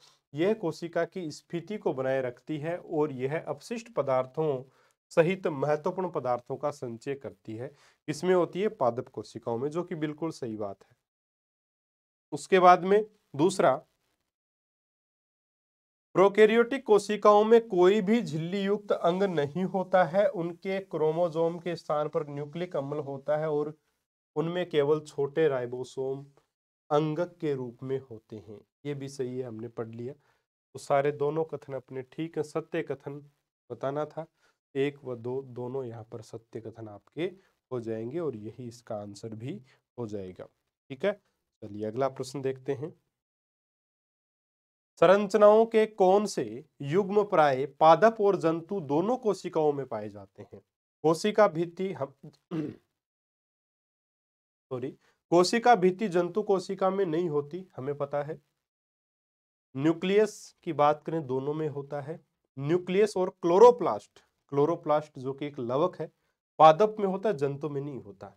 यह कोशिका की स्फीति को बनाए रखती है और यह अपशिष्ट पदार्थों सहित महत्वपूर्ण पदार्थों का संचय करती है इसमें होती है पादप कोशिकाओं में जो कि बिल्कुल सही बात है उसके बाद में दूसरा प्रोकैरियोटिक कोशिकाओं में कोई भी झिल्ली युक्त अंग नहीं होता है उनके क्रोमोजोम के स्थान पर न्यूक्लिक अम्ल होता है और उनमें केवल छोटे राइबोसोम अंगक के रूप में होते हैं ये भी सही है हमने पढ़ लिया तो सारे दोनों कथन अपने ठीक सत्य कथन बताना था एक व दो दोनों यहाँ पर सत्य कथन आपके हो जाएंगे और यही इसका आंसर भी हो जाएगा ठीक है चलिए अगला प्रश्न देखते हैं संरचनाओं के कौन से युग्म प्राय पादप और जंतु दोनों कोशिकाओं में पाए जाते हैं कोशिका भित्ति हम सॉरी कोशिका भित्ति जंतु कोशिका में नहीं होती हमें पता है न्यूक्लियस की बात करें दोनों में होता है न्यूक्लियस और क्लोरोप्लास्ट क्लोरोप्लास्ट जो कि एक लवक है पादप में होता है जंतु में नहीं होता है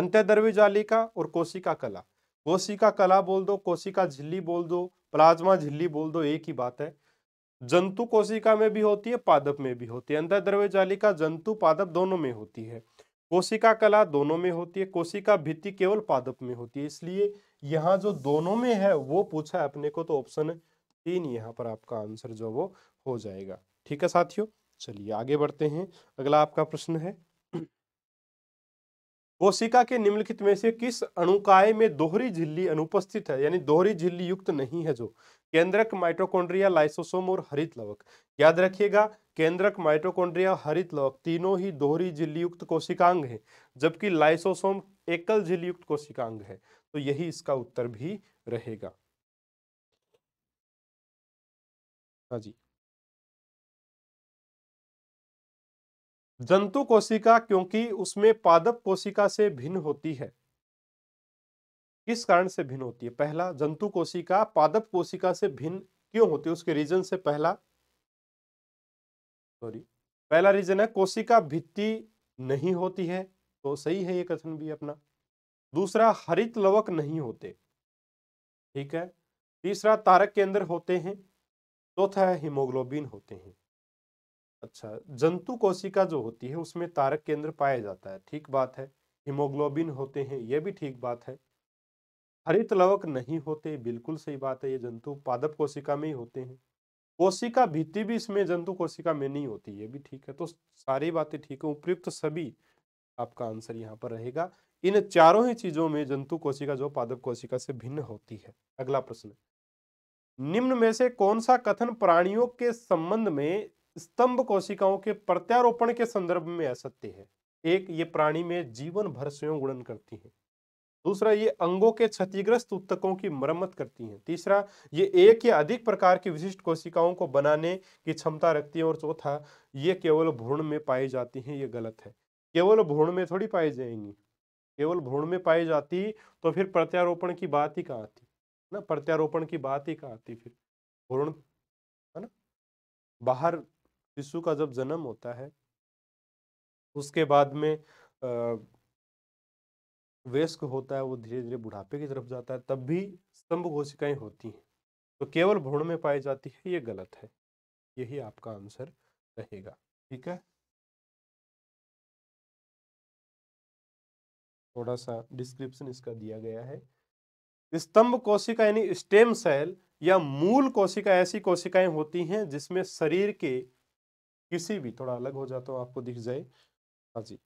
अंत्य द्रव्य जालिका और कोशिका कला कोशिका कला बोल दो कोशिका झिल्ली बोल दो प्लाज्मा झिल्ली बोल दो एक ही बात है जंतु कोशिका में भी होती है पादप में भी होती है अंतर द्रव्य जालिका जंतु पादप दोनों में होती है कोशिका कला दोनों में होती है कोशिका भित्ति केवल पादप में होती है इसलिए यहाँ जो दोनों में है वो पूछा है अपने को तो ऑप्शन तीन यहाँ पर आपका आंसर जो वो हो जाएगा ठीक है साथियों चलिए आगे बढ़ते हैं अगला आपका प्रश्न है कोशिका के निम्नलिखित में से किस अणुकाय में दोहरी झिल्ली अनुपस्थित है यानी दोहरी झिल्ली युक्त नहीं है जो केंद्रक माइटोकॉन्ड्रिया लाइसोसोम और हरित लवक याद रखिएगा केंद्रक माइटोकॉन्ड्रिया हरित लवक तीनों ही दोहरी झिल्ली युक्त कोशिकांग है जबकि लाइसोसोम एकल झिल्ली युक्त कोशिकांग है तो यही इसका उत्तर भी रहेगा हाँ जी जंतु कोशिका क्योंकि उसमें पादप कोशिका से भिन्न होती है किस कारण से भिन्न होती है पहला जंतु कोशिका पादप कोशिका से भिन्न क्यों होती है उसके रीजन से पहला सॉरी पहला रीजन है कोशिका भित्ति नहीं होती है तो सही है ये कथन भी अपना दूसरा हरित लवक नहीं होते ठीक है तीसरा तारक के अंदर होते हैं चौथा तो है हीमोग्लोबिन होते हैं अच्छा जंतु कोशिका जो होती है उसमें तारक केंद्र पाया जाता है ठीक बात है हीमोग्लोबिन होते हैं यह भी ठीक बात है हरित लवक नहीं होते बिल्कुल सही बात है ये जंतु पादप कोशिका में ही होते हैं कोशिका भित्ति भी इसमें जंतु कोशिका में नहीं होती ये भी ठीक है तो सारी बातें ठीक है उपयुक्त सभी आपका आंसर यहाँ पर रहेगा इन चारों ही चीजों में जंतु कोशिका जो पादप कोशिका से भिन्न होती है अगला प्रश्न निम्न में से कौन सा कथन प्राणियों के संबंध में स्तंभ कोशिकाओं के प्रत्यारोपण के संदर्भ में असत्य है एक ये प्राणी में जीवन भर स्वयं गुणन करती है दूसरा ये अंगों के क्षतिग्रस्त उत्तकों की मरम्मत करती हैं तीसरा ये एक या अधिक प्रकार की विशिष्ट कोशिकाओं को बनाने की क्षमता रखती है और चौथा ये केवल भ्रूण में पाई जाती हैं ये गलत है केवल भ्रूण में थोड़ी पाई जाएंगी केवल भ्रूण में पाई जाती तो फिर प्रत्यारोपण की बात ही कहा आती ना प्रत्यारोपण की बात ही कहा आती फिर भ्रूण है ना बाहर यीशु का जब जन्म होता है उसके बाद में वयस्क होता है वो धीरे धीरे बुढ़ापे की तरफ जाता है तब भी स्तंभ कोशिकाएं होती हैं तो केवल भ्रूण में पाई जाती है ये गलत है यही आपका आंसर रहेगा ठीक है थोड़ा सा डिस्क्रिप्शन इसका दिया गया है स्तंभ कोशिका यानी स्टेम सेल या मूल कोशिका ऐसी कोशिकाएं होती हैं जिसमें शरीर के किसी भी थोड़ा अलग हो जाता हो आपको दिख जाए हाँ जी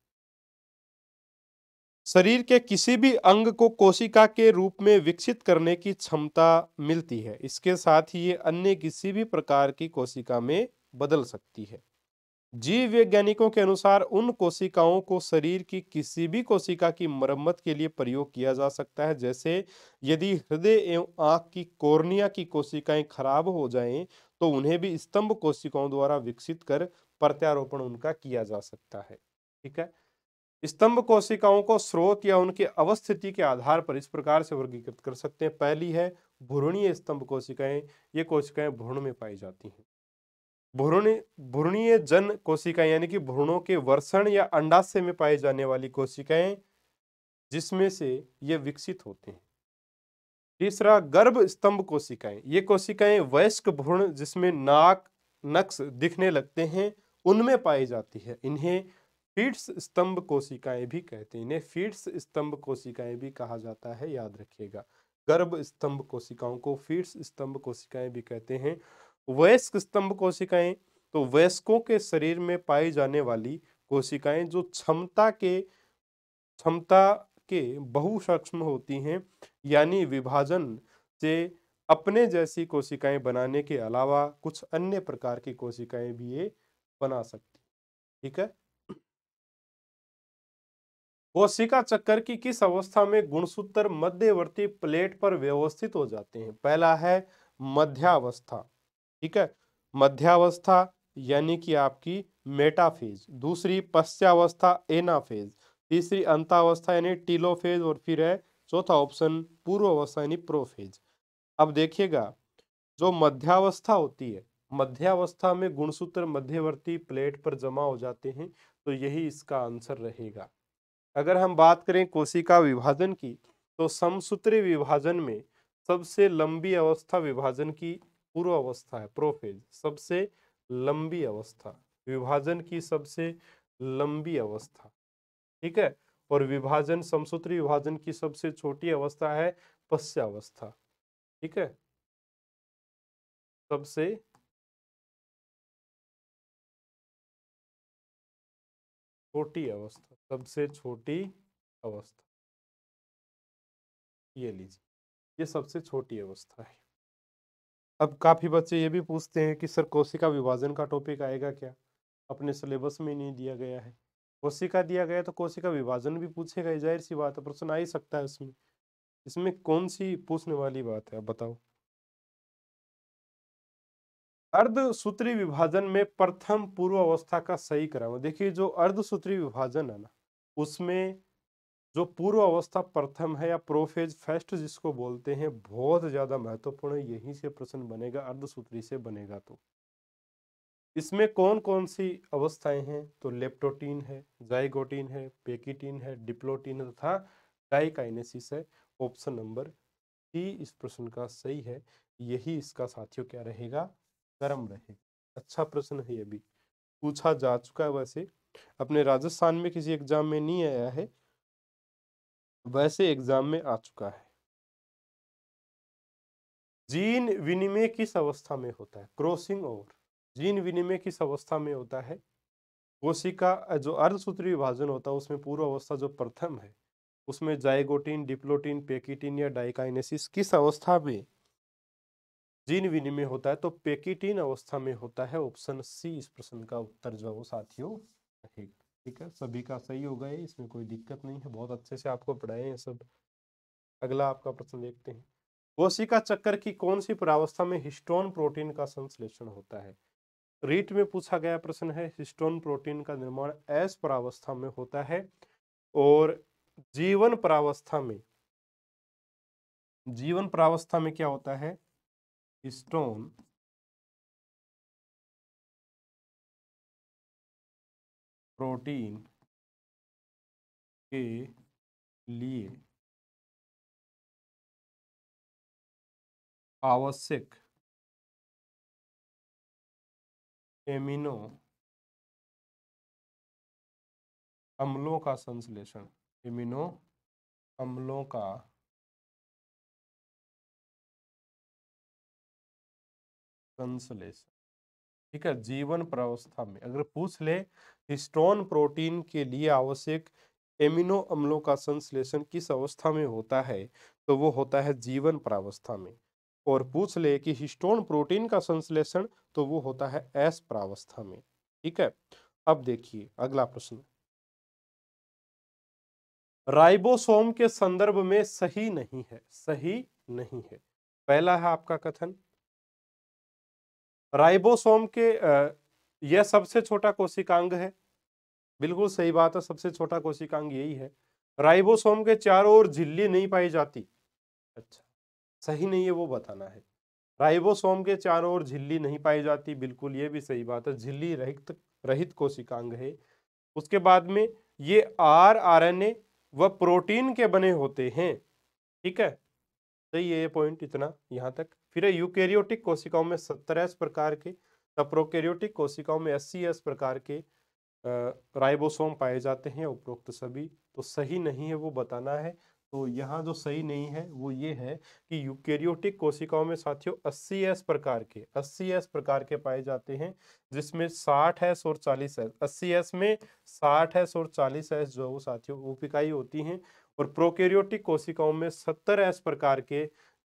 शरीर के किसी भी अंग को कोशिका के रूप में विकसित करने की क्षमता मिलती है इसके साथ ही ये अन्य किसी भी प्रकार की कोशिका में बदल सकती है जीव वैज्ञानिकों के अनुसार उन कोशिकाओं को शरीर की किसी भी कोशिका की मरम्मत के लिए प्रयोग किया जा सकता है जैसे यदि हृदय एवं आंख की कोर्निया की कोशिकाएं खराब हो जाएं तो उन्हें भी स्तंभ कोशिकाओं द्वारा विकसित कर प्रत्यारोपण उनका किया जा सकता है ठीक है स्तंभ कोशिकाओं को स्रोत या उनके अवस्थिति के आधार पर इस प्रकार से वर्गीकृत कर सकते हैं पहली है भूरणीय स्तंभ कोशिकाएं ये कोशिकाएं भ्रूण में पाई जाती हैं भ्रूणी भ्रूणीय जन कोशिकाएं यानी कि भ्रूणों के वर्षण या अंडाशय में पाई जाने वाली कोशिकाएं जिसमें से ये विकसित होते हैं तीसरा गर्भ स्तंभ कोशिकाएं ये कोशिकाएं वयस्क भ्रूण जिसमें नाक नक्स दिखने लगते हैं उनमें पाई जाती है इन्हें फीड्स स्तंभ कोशिकाएं भी कहते हैं इन्हें फीड्स स्तंभ कोशिकाएं भी कहा जाता है याद रखिएगा गर्भ स्तंभ कोशिकाओं को फीड्स स्तंभ कोशिकाएं भी कहते हैं वयस्क स्तंभ कोशिकाएं तो वयस्कों के शरीर में पाई जाने वाली कोशिकाएं जो क्षमता के क्षमता के सक्षम होती हैं यानी विभाजन से अपने जैसी कोशिकाएं बनाने के अलावा कुछ अन्य प्रकार की कोशिकाएं भी ये बना सकती ठीक है कोशिका चक्कर की किस अवस्था में गुणसूत्र मध्यवर्ती प्लेट पर व्यवस्थित हो जाते हैं पहला है मध्यावस्था ठीक है मध्यावस्था यानी कि आपकी मेटाफेज दूसरी पश्चावस्था एनाफेज तीसरी अंतावस्था यानी टीलोफेज और फिर है चौथा ऑप्शन पूर्वावस्था यानी प्रोफेज अब देखिएगा जो मध्यावस्था होती है मध्यावस्था में गुणसूत्र मध्यवर्ती प्लेट पर जमा हो जाते हैं तो यही इसका आंसर रहेगा अगर हम बात करें कोशिका विभाजन की तो समसूत्री विभाजन में सबसे लंबी अवस्था विभाजन की पूर्व अवस्था है प्रोफेज सबसे लंबी अवस्था विभाजन की सबसे लंबी अवस्था ठीक है और विभाजन समसूत्री विभाजन की सबसे छोटी अवस्था है पश्चावस्था ठीक है सबसे छोटी अवस्था सबसे छोटी अवस्था ये लीजिए ये सबसे छोटी अवस्था है अब काफ़ी बच्चे ये भी पूछते हैं कि सर कोशिका विभाजन का टॉपिक आएगा क्या अपने सिलेबस में नहीं दिया गया है कोशिका दिया गया तो कोशिका विभाजन भी पूछेगा जाहिर सी बात है प्रश्न आ ही सकता है उसमें इसमें कौन सी पूछने वाली बात है अब बताओ अर्धसूत्री विभाजन में प्रथम पूर्व अवस्था का सही क्रम देखिए जो अर्धसूत्री विभाजन है ना उसमें जो पूर्व अवस्था प्रथम है या प्रोफेज फर्स्ट जिसको बोलते हैं बहुत ज्यादा महत्वपूर्ण यहीं से प्रश्न बनेगा अर्धसूत्री से बनेगा तो इसमें कौन कौन सी अवस्थाएं हैं तो लेप्टोटीन है जाइगोटीन है पेकिटीन है डिप्लोटीन तथा डाइकाइनेसिस है ऑप्शन नंबर सी इस प्रश्न का सही है यही इसका साथियों क्या रहेगा गर्म रहेगा अच्छा प्रश्न है ये भी पूछा जा चुका है वैसे अपने राजस्थान में किसी एग्जाम में नहीं आया है वैसे एग्जाम में आ चुका है जीन विनिमय किस अवस्था में होता है क्रॉसिंग ओवर जीन विनिमय किस अवस्था में होता है कोशिका जो अर्धसूत्री विभाजन होता है उसमें पूर्व अवस्था जो प्रथम है उसमें जायगोटिन डिप्लोटिन पेकिटिन या डाइकाइनेसिस किस अवस्था में जीन विनिमय होता है तो पेकिटिन अवस्था में होता है ऑप्शन सी इस प्रश्न का उत्तर जो वो साथियों रहेगा ठीक है सभी का सही हो गए इसमें कोई दिक्कत नहीं है बहुत अच्छे से आपको पढ़ाए हैं सब अगला आपका प्रश्न देखते हैं कोशिका चक्कर की कौन सी पुरावस्था में हिस्टोन प्रोटीन का संश्लेषण होता है रीट में पूछा गया प्रश्न है हिस्टोन प्रोटीन का निर्माण एस परावस्था में होता है और जीवन परावस्था में जीवन परावस्था में क्या होता है हिस्टोन प्रोटीन के लिए आवश्यक एमिनो अम्लों का संश्लेषण एमिनो अम्लों का संश्लेषण ठीक है जीवन प्रावस्था में अगर पूछ ले स्टोन प्रोटीन के लिए आवश्यक एमिनो अम्लों का संश्लेषण किस अवस्था में होता है तो वो होता है जीवन प्रावस्था में और पूछ ले कि हिस्टोन प्रोटीन का संश्लेषण तो वो होता है एस प्रावस्था में ठीक है अब देखिए अगला प्रश्न राइबोसोम के संदर्भ में सही नहीं है सही नहीं है पहला है आपका कथन राइबोसोम के यह सबसे छोटा कोशिकांग है बिल्कुल सही बात है सबसे छोटा कोशिकांग यही है राइबोसोम के चारों ओर झिल्ली नहीं पाई जाती अच्छा सही नहीं है वो बताना है राइबोसोम के चारों ओर झिल्ली नहीं पाई जाती बिल्कुल ये भी सही बात है झिल्ली रहित रहित कोशिकांग है उसके बाद में ये आर आर एन ए व प्रोटीन के बने होते हैं ठीक है सही है ये पॉइंट इतना यहाँ तक फिर यूकेरियोटिक कोशिकाओं में सत्तर एस प्रकार के प्रोकेरियोटिक कोशिकाओं में अस्सी एस प्रकार के राइबोसोम पाए जाते हैं उपरोक्त सभी तो सही नहीं है वो बताना है तो यहाँ जो सही नहीं है वो ये है कि यूकेरियोटिक कोशिकाओं में साथियों अस्सी एस प्रकार के अस्सी एस प्रकार के पाए जाते हैं जिसमें साठ एस और चालीस एस अस्सी एस में साठ एस और चालीस एस जो है वो साथियों ऊपिकाई होती हैं और प्रोकेरियोटिक कोशिकाओं में सत्तर एस प्रकार के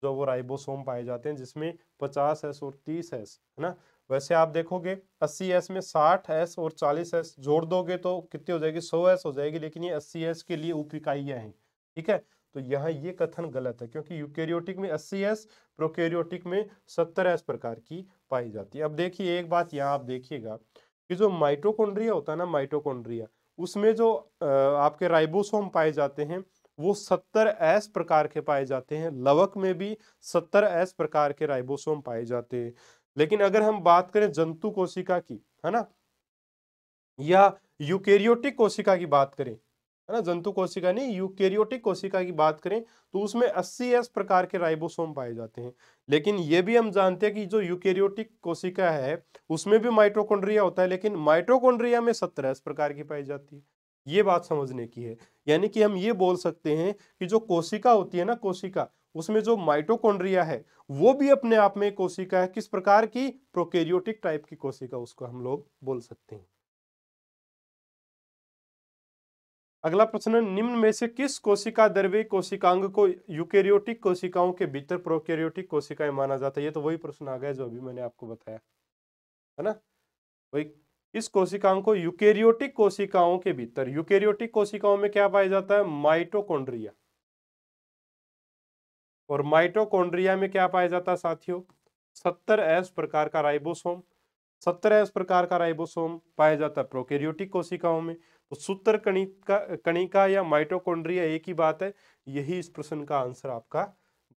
जो वो राइबोसोम पाए जाते हैं जिसमें पचास एस और तीस एस है ना वैसे आप देखोगे अस्सी एस में साठ एस और चालीस एस जोड़ दोगे तो कितनी हो जाएगी सौ एस हो जाएगी लेकिन ये अस्सी एस के लिए उपिकाइयाँ हैं ठीक है तो यहाँ ये कथन गलत है क्योंकि यूकेरियोटिक में अस्सी एस प्रोकेरियोटिक में सत्तर एस प्रकार की पाई जाती है अब देखिए एक बात यहाँ आप देखिएगा कि जो माइटोकोन्ड्रिया होता है ना माइटोकोन्ड्रिया उसमें जो आपके राइबोसोम पाए जाते हैं वो सत्तर एस प्रकार के पाए जाते हैं लवक में भी सत्तर एस प्रकार के राइबोसोम पाए जाते हैं लेकिन अगर हम बात करें जंतु कोशिका की है ना या यूकेरियोटिक कोशिका की बात करें है ना जंतु कोशिका नहीं यूकेरियोटिक कोशिका की बात करें तो उसमें अस्सी एस प्रकार के राइबोसोम पाए जाते हैं लेकिन ये भी हम जानते हैं कि जो यूकेरियोटिक कोशिका है उसमें भी माइट्रोकोन्ड्रिया होता है लेकिन माइट्रोकोन्ड्रिया में सत्रह एस प्रकार की पाई जाती है ये बात समझने की है यानी कि हम ये बोल सकते हैं कि जो कोशिका होती है ना कोशिका उसमें जो माइटोकोन्ड्रिया है वो भी अपने आप में कोशिका है किस प्रकार की प्रोकेरियोटिक टाइप की कोशिका उसको हम लोग बोल सकते हैं अगला प्रश्न निम्न में से किस कोशिका द्रव्य कोशिकांग को यूकेरियोटिक कोशिकाओं के भीतर प्रोकेरियोटिक कोशिकाएं माना जाता है ये तो वही प्रश्न आ गया जो अभी मैंने आपको बताया है ना वही इस कोशिकाओं को यूकेरियोटिक कोशिकाओं के भीतर यूकेरियोटिक कोशिकाओं में क्या पाया जाता है माइटोकोन्ड्रिया और माइटोकोन्ड्रिया में क्या पाया जाता है साथियों सत्तर एस प्रकार का राइबोसोम सत्तर एस प्रकार का राइबोसोम पाया जाता है प्रोकेरियोटिक कोशिकाओं में तो सूत्र कणिका कणिका या माइटोकॉन्ड्रिया एक ही बात है यही इस प्रश्न का आंसर आपका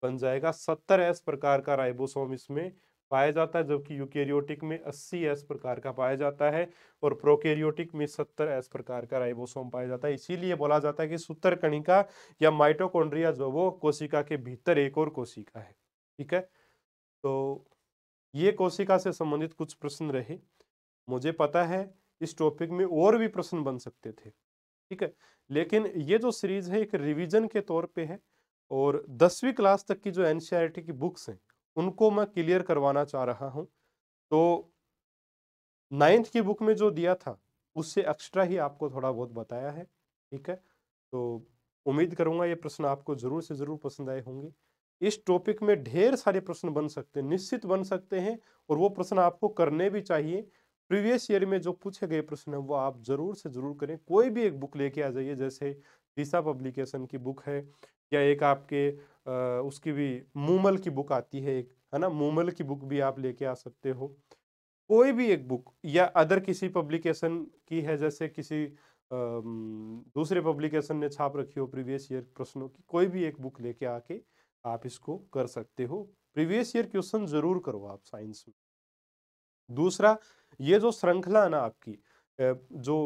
बन जाएगा सत्तर एस प्रकार का राइबोसोम इसमें पाया जाता है जबकि यूकेरियोटिक में अस्सी एस प्रकार का पाया जाता है और प्रोकेरियोटिक में सत्तर एस प्रकार का राइबोसोम पाया जाता है इसीलिए बोला जाता है कि सूत्र कणिका या माइटोकॉन्ड्रिया जो वो कोशिका के भीतर एक और कोशिका है ठीक है तो ये कोशिका से संबंधित कुछ प्रश्न रहे मुझे पता है इस टॉपिक में और भी प्रश्न बन सकते थे ठीक है लेकिन ये जो सीरीज है एक रिवीजन के तौर पे है और दसवीं क्लास तक की जो एन e की बुक्स हैं उनको मैं क्लियर करवाना चाह रहा हूँ तो नाइन्थ की बुक में जो दिया था उससे एक्स्ट्रा ही आपको थोड़ा बहुत बताया है ठीक है तो उम्मीद करूँगा ये प्रश्न आपको ज़रूर से ज़रूर पसंद आए होंगे इस टॉपिक में ढेर सारे प्रश्न बन सकते हैं निश्चित बन सकते हैं और वो प्रश्न आपको करने भी चाहिए प्रीवियस ईयर में जो पूछे गए प्रश्न है वो आप जरूर से जरूर करें कोई भी एक बुक लेके आ जाइए जैसे दिशा पब्लिकेशन की बुक है या एक आपके आ, उसकी भी मूमल की बुक आती है एक है ना मूमल की बुक भी आप लेके आ सकते हो कोई भी एक बुक या अदर किसी पब्लिकेशन की है जैसे किसी आ, दूसरे पब्लिकेशन ने छाप रखी हो प्रीवियस ईयर प्रश्नों की कोई भी एक बुक लेके आके आप इसको कर सकते हो प्रीवियस ईयर क्वेश्चन जरूर करो आप साइंस में दूसरा ये जो श्रृंखला ना आपकी जो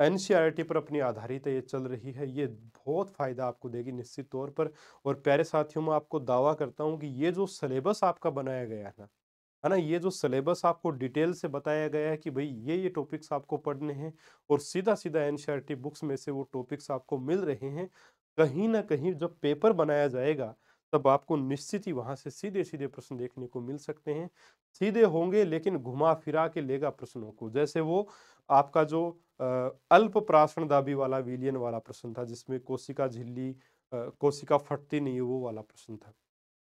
एन पर अपनी आधारित है ये चल रही है ये बहुत फ़ायदा आपको देगी निश्चित तौर पर और प्यारे साथियों मैं आपको दावा करता हूँ कि ये जो सिलेबस आपका बनाया गया है ना है ना ये जो सिलेबस आपको डिटेल से बताया गया है कि भाई ये ये टॉपिक्स आपको पढ़ने हैं और सीधा सीधा एन बुक्स में से वो टॉपिक्स आपको मिल रहे हैं कहीं ना कहीं जब पेपर बनाया जाएगा तब आपको निश्चित ही वहां से सीधे सीधे प्रश्न देखने को मिल सकते हैं सीधे होंगे लेकिन घुमा फिरा के लेगा प्रश्नों को जैसे वो आपका जो अल्प प्राशन दाबी वाला विलियन वाला प्रश्न था जिसमें कोशिका झिल्ली कोशिका फटती नहीं वो वाला प्रश्न था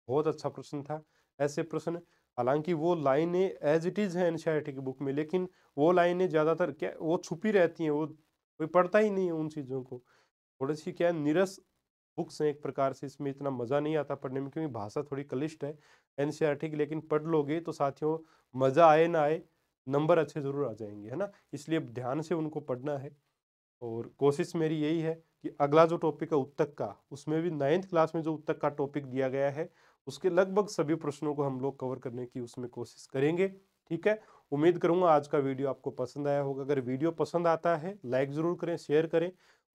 बहुत अच्छा प्रश्न था ऐसे प्रश्न हालांकि वो लाइनें एज इट इज़ है एन की बुक में लेकिन वो लाइनें ज़्यादातर क्या वो छुपी रहती हैं वो कोई पढ़ता ही नहीं है उन चीज़ों को थोड़ी सी क्या निरस बुक्स हैं एक प्रकार से इसमें इतना मज़ा नहीं आता पढ़ने में क्योंकि भाषा थोड़ी कलिष्ट है एन की लेकिन पढ़ लोगे तो साथियों मज़ा आए ना आए नंबर अच्छे ज़रूर आ जाएंगे है ना इसलिए ध्यान से उनको पढ़ना है और कोशिश मेरी यही है कि अगला जो टॉपिक है उत्तक का उसमें भी नाइन्थ क्लास में जो उत्तक का टॉपिक दिया गया है उसके लगभग सभी प्रश्नों को हम लोग कवर करने की उसमें कोशिश करेंगे ठीक है उम्मीद करूंगा आज का वीडियो आपको पसंद आया होगा अगर वीडियो पसंद आता है लाइक ज़रूर करें शेयर करें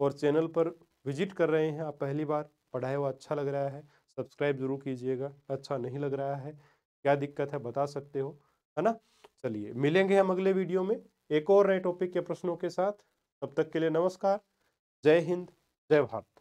और चैनल पर विजिट कर रहे हैं आप पहली बार पढ़ाए हुआ अच्छा लग रहा है सब्सक्राइब जरूर कीजिएगा अच्छा नहीं लग रहा है क्या दिक्कत है बता सकते हो है ना चलिए मिलेंगे हम अगले वीडियो में एक और नए टॉपिक के प्रश्नों के साथ तब तक के लिए नमस्कार जय हिंद जय भारत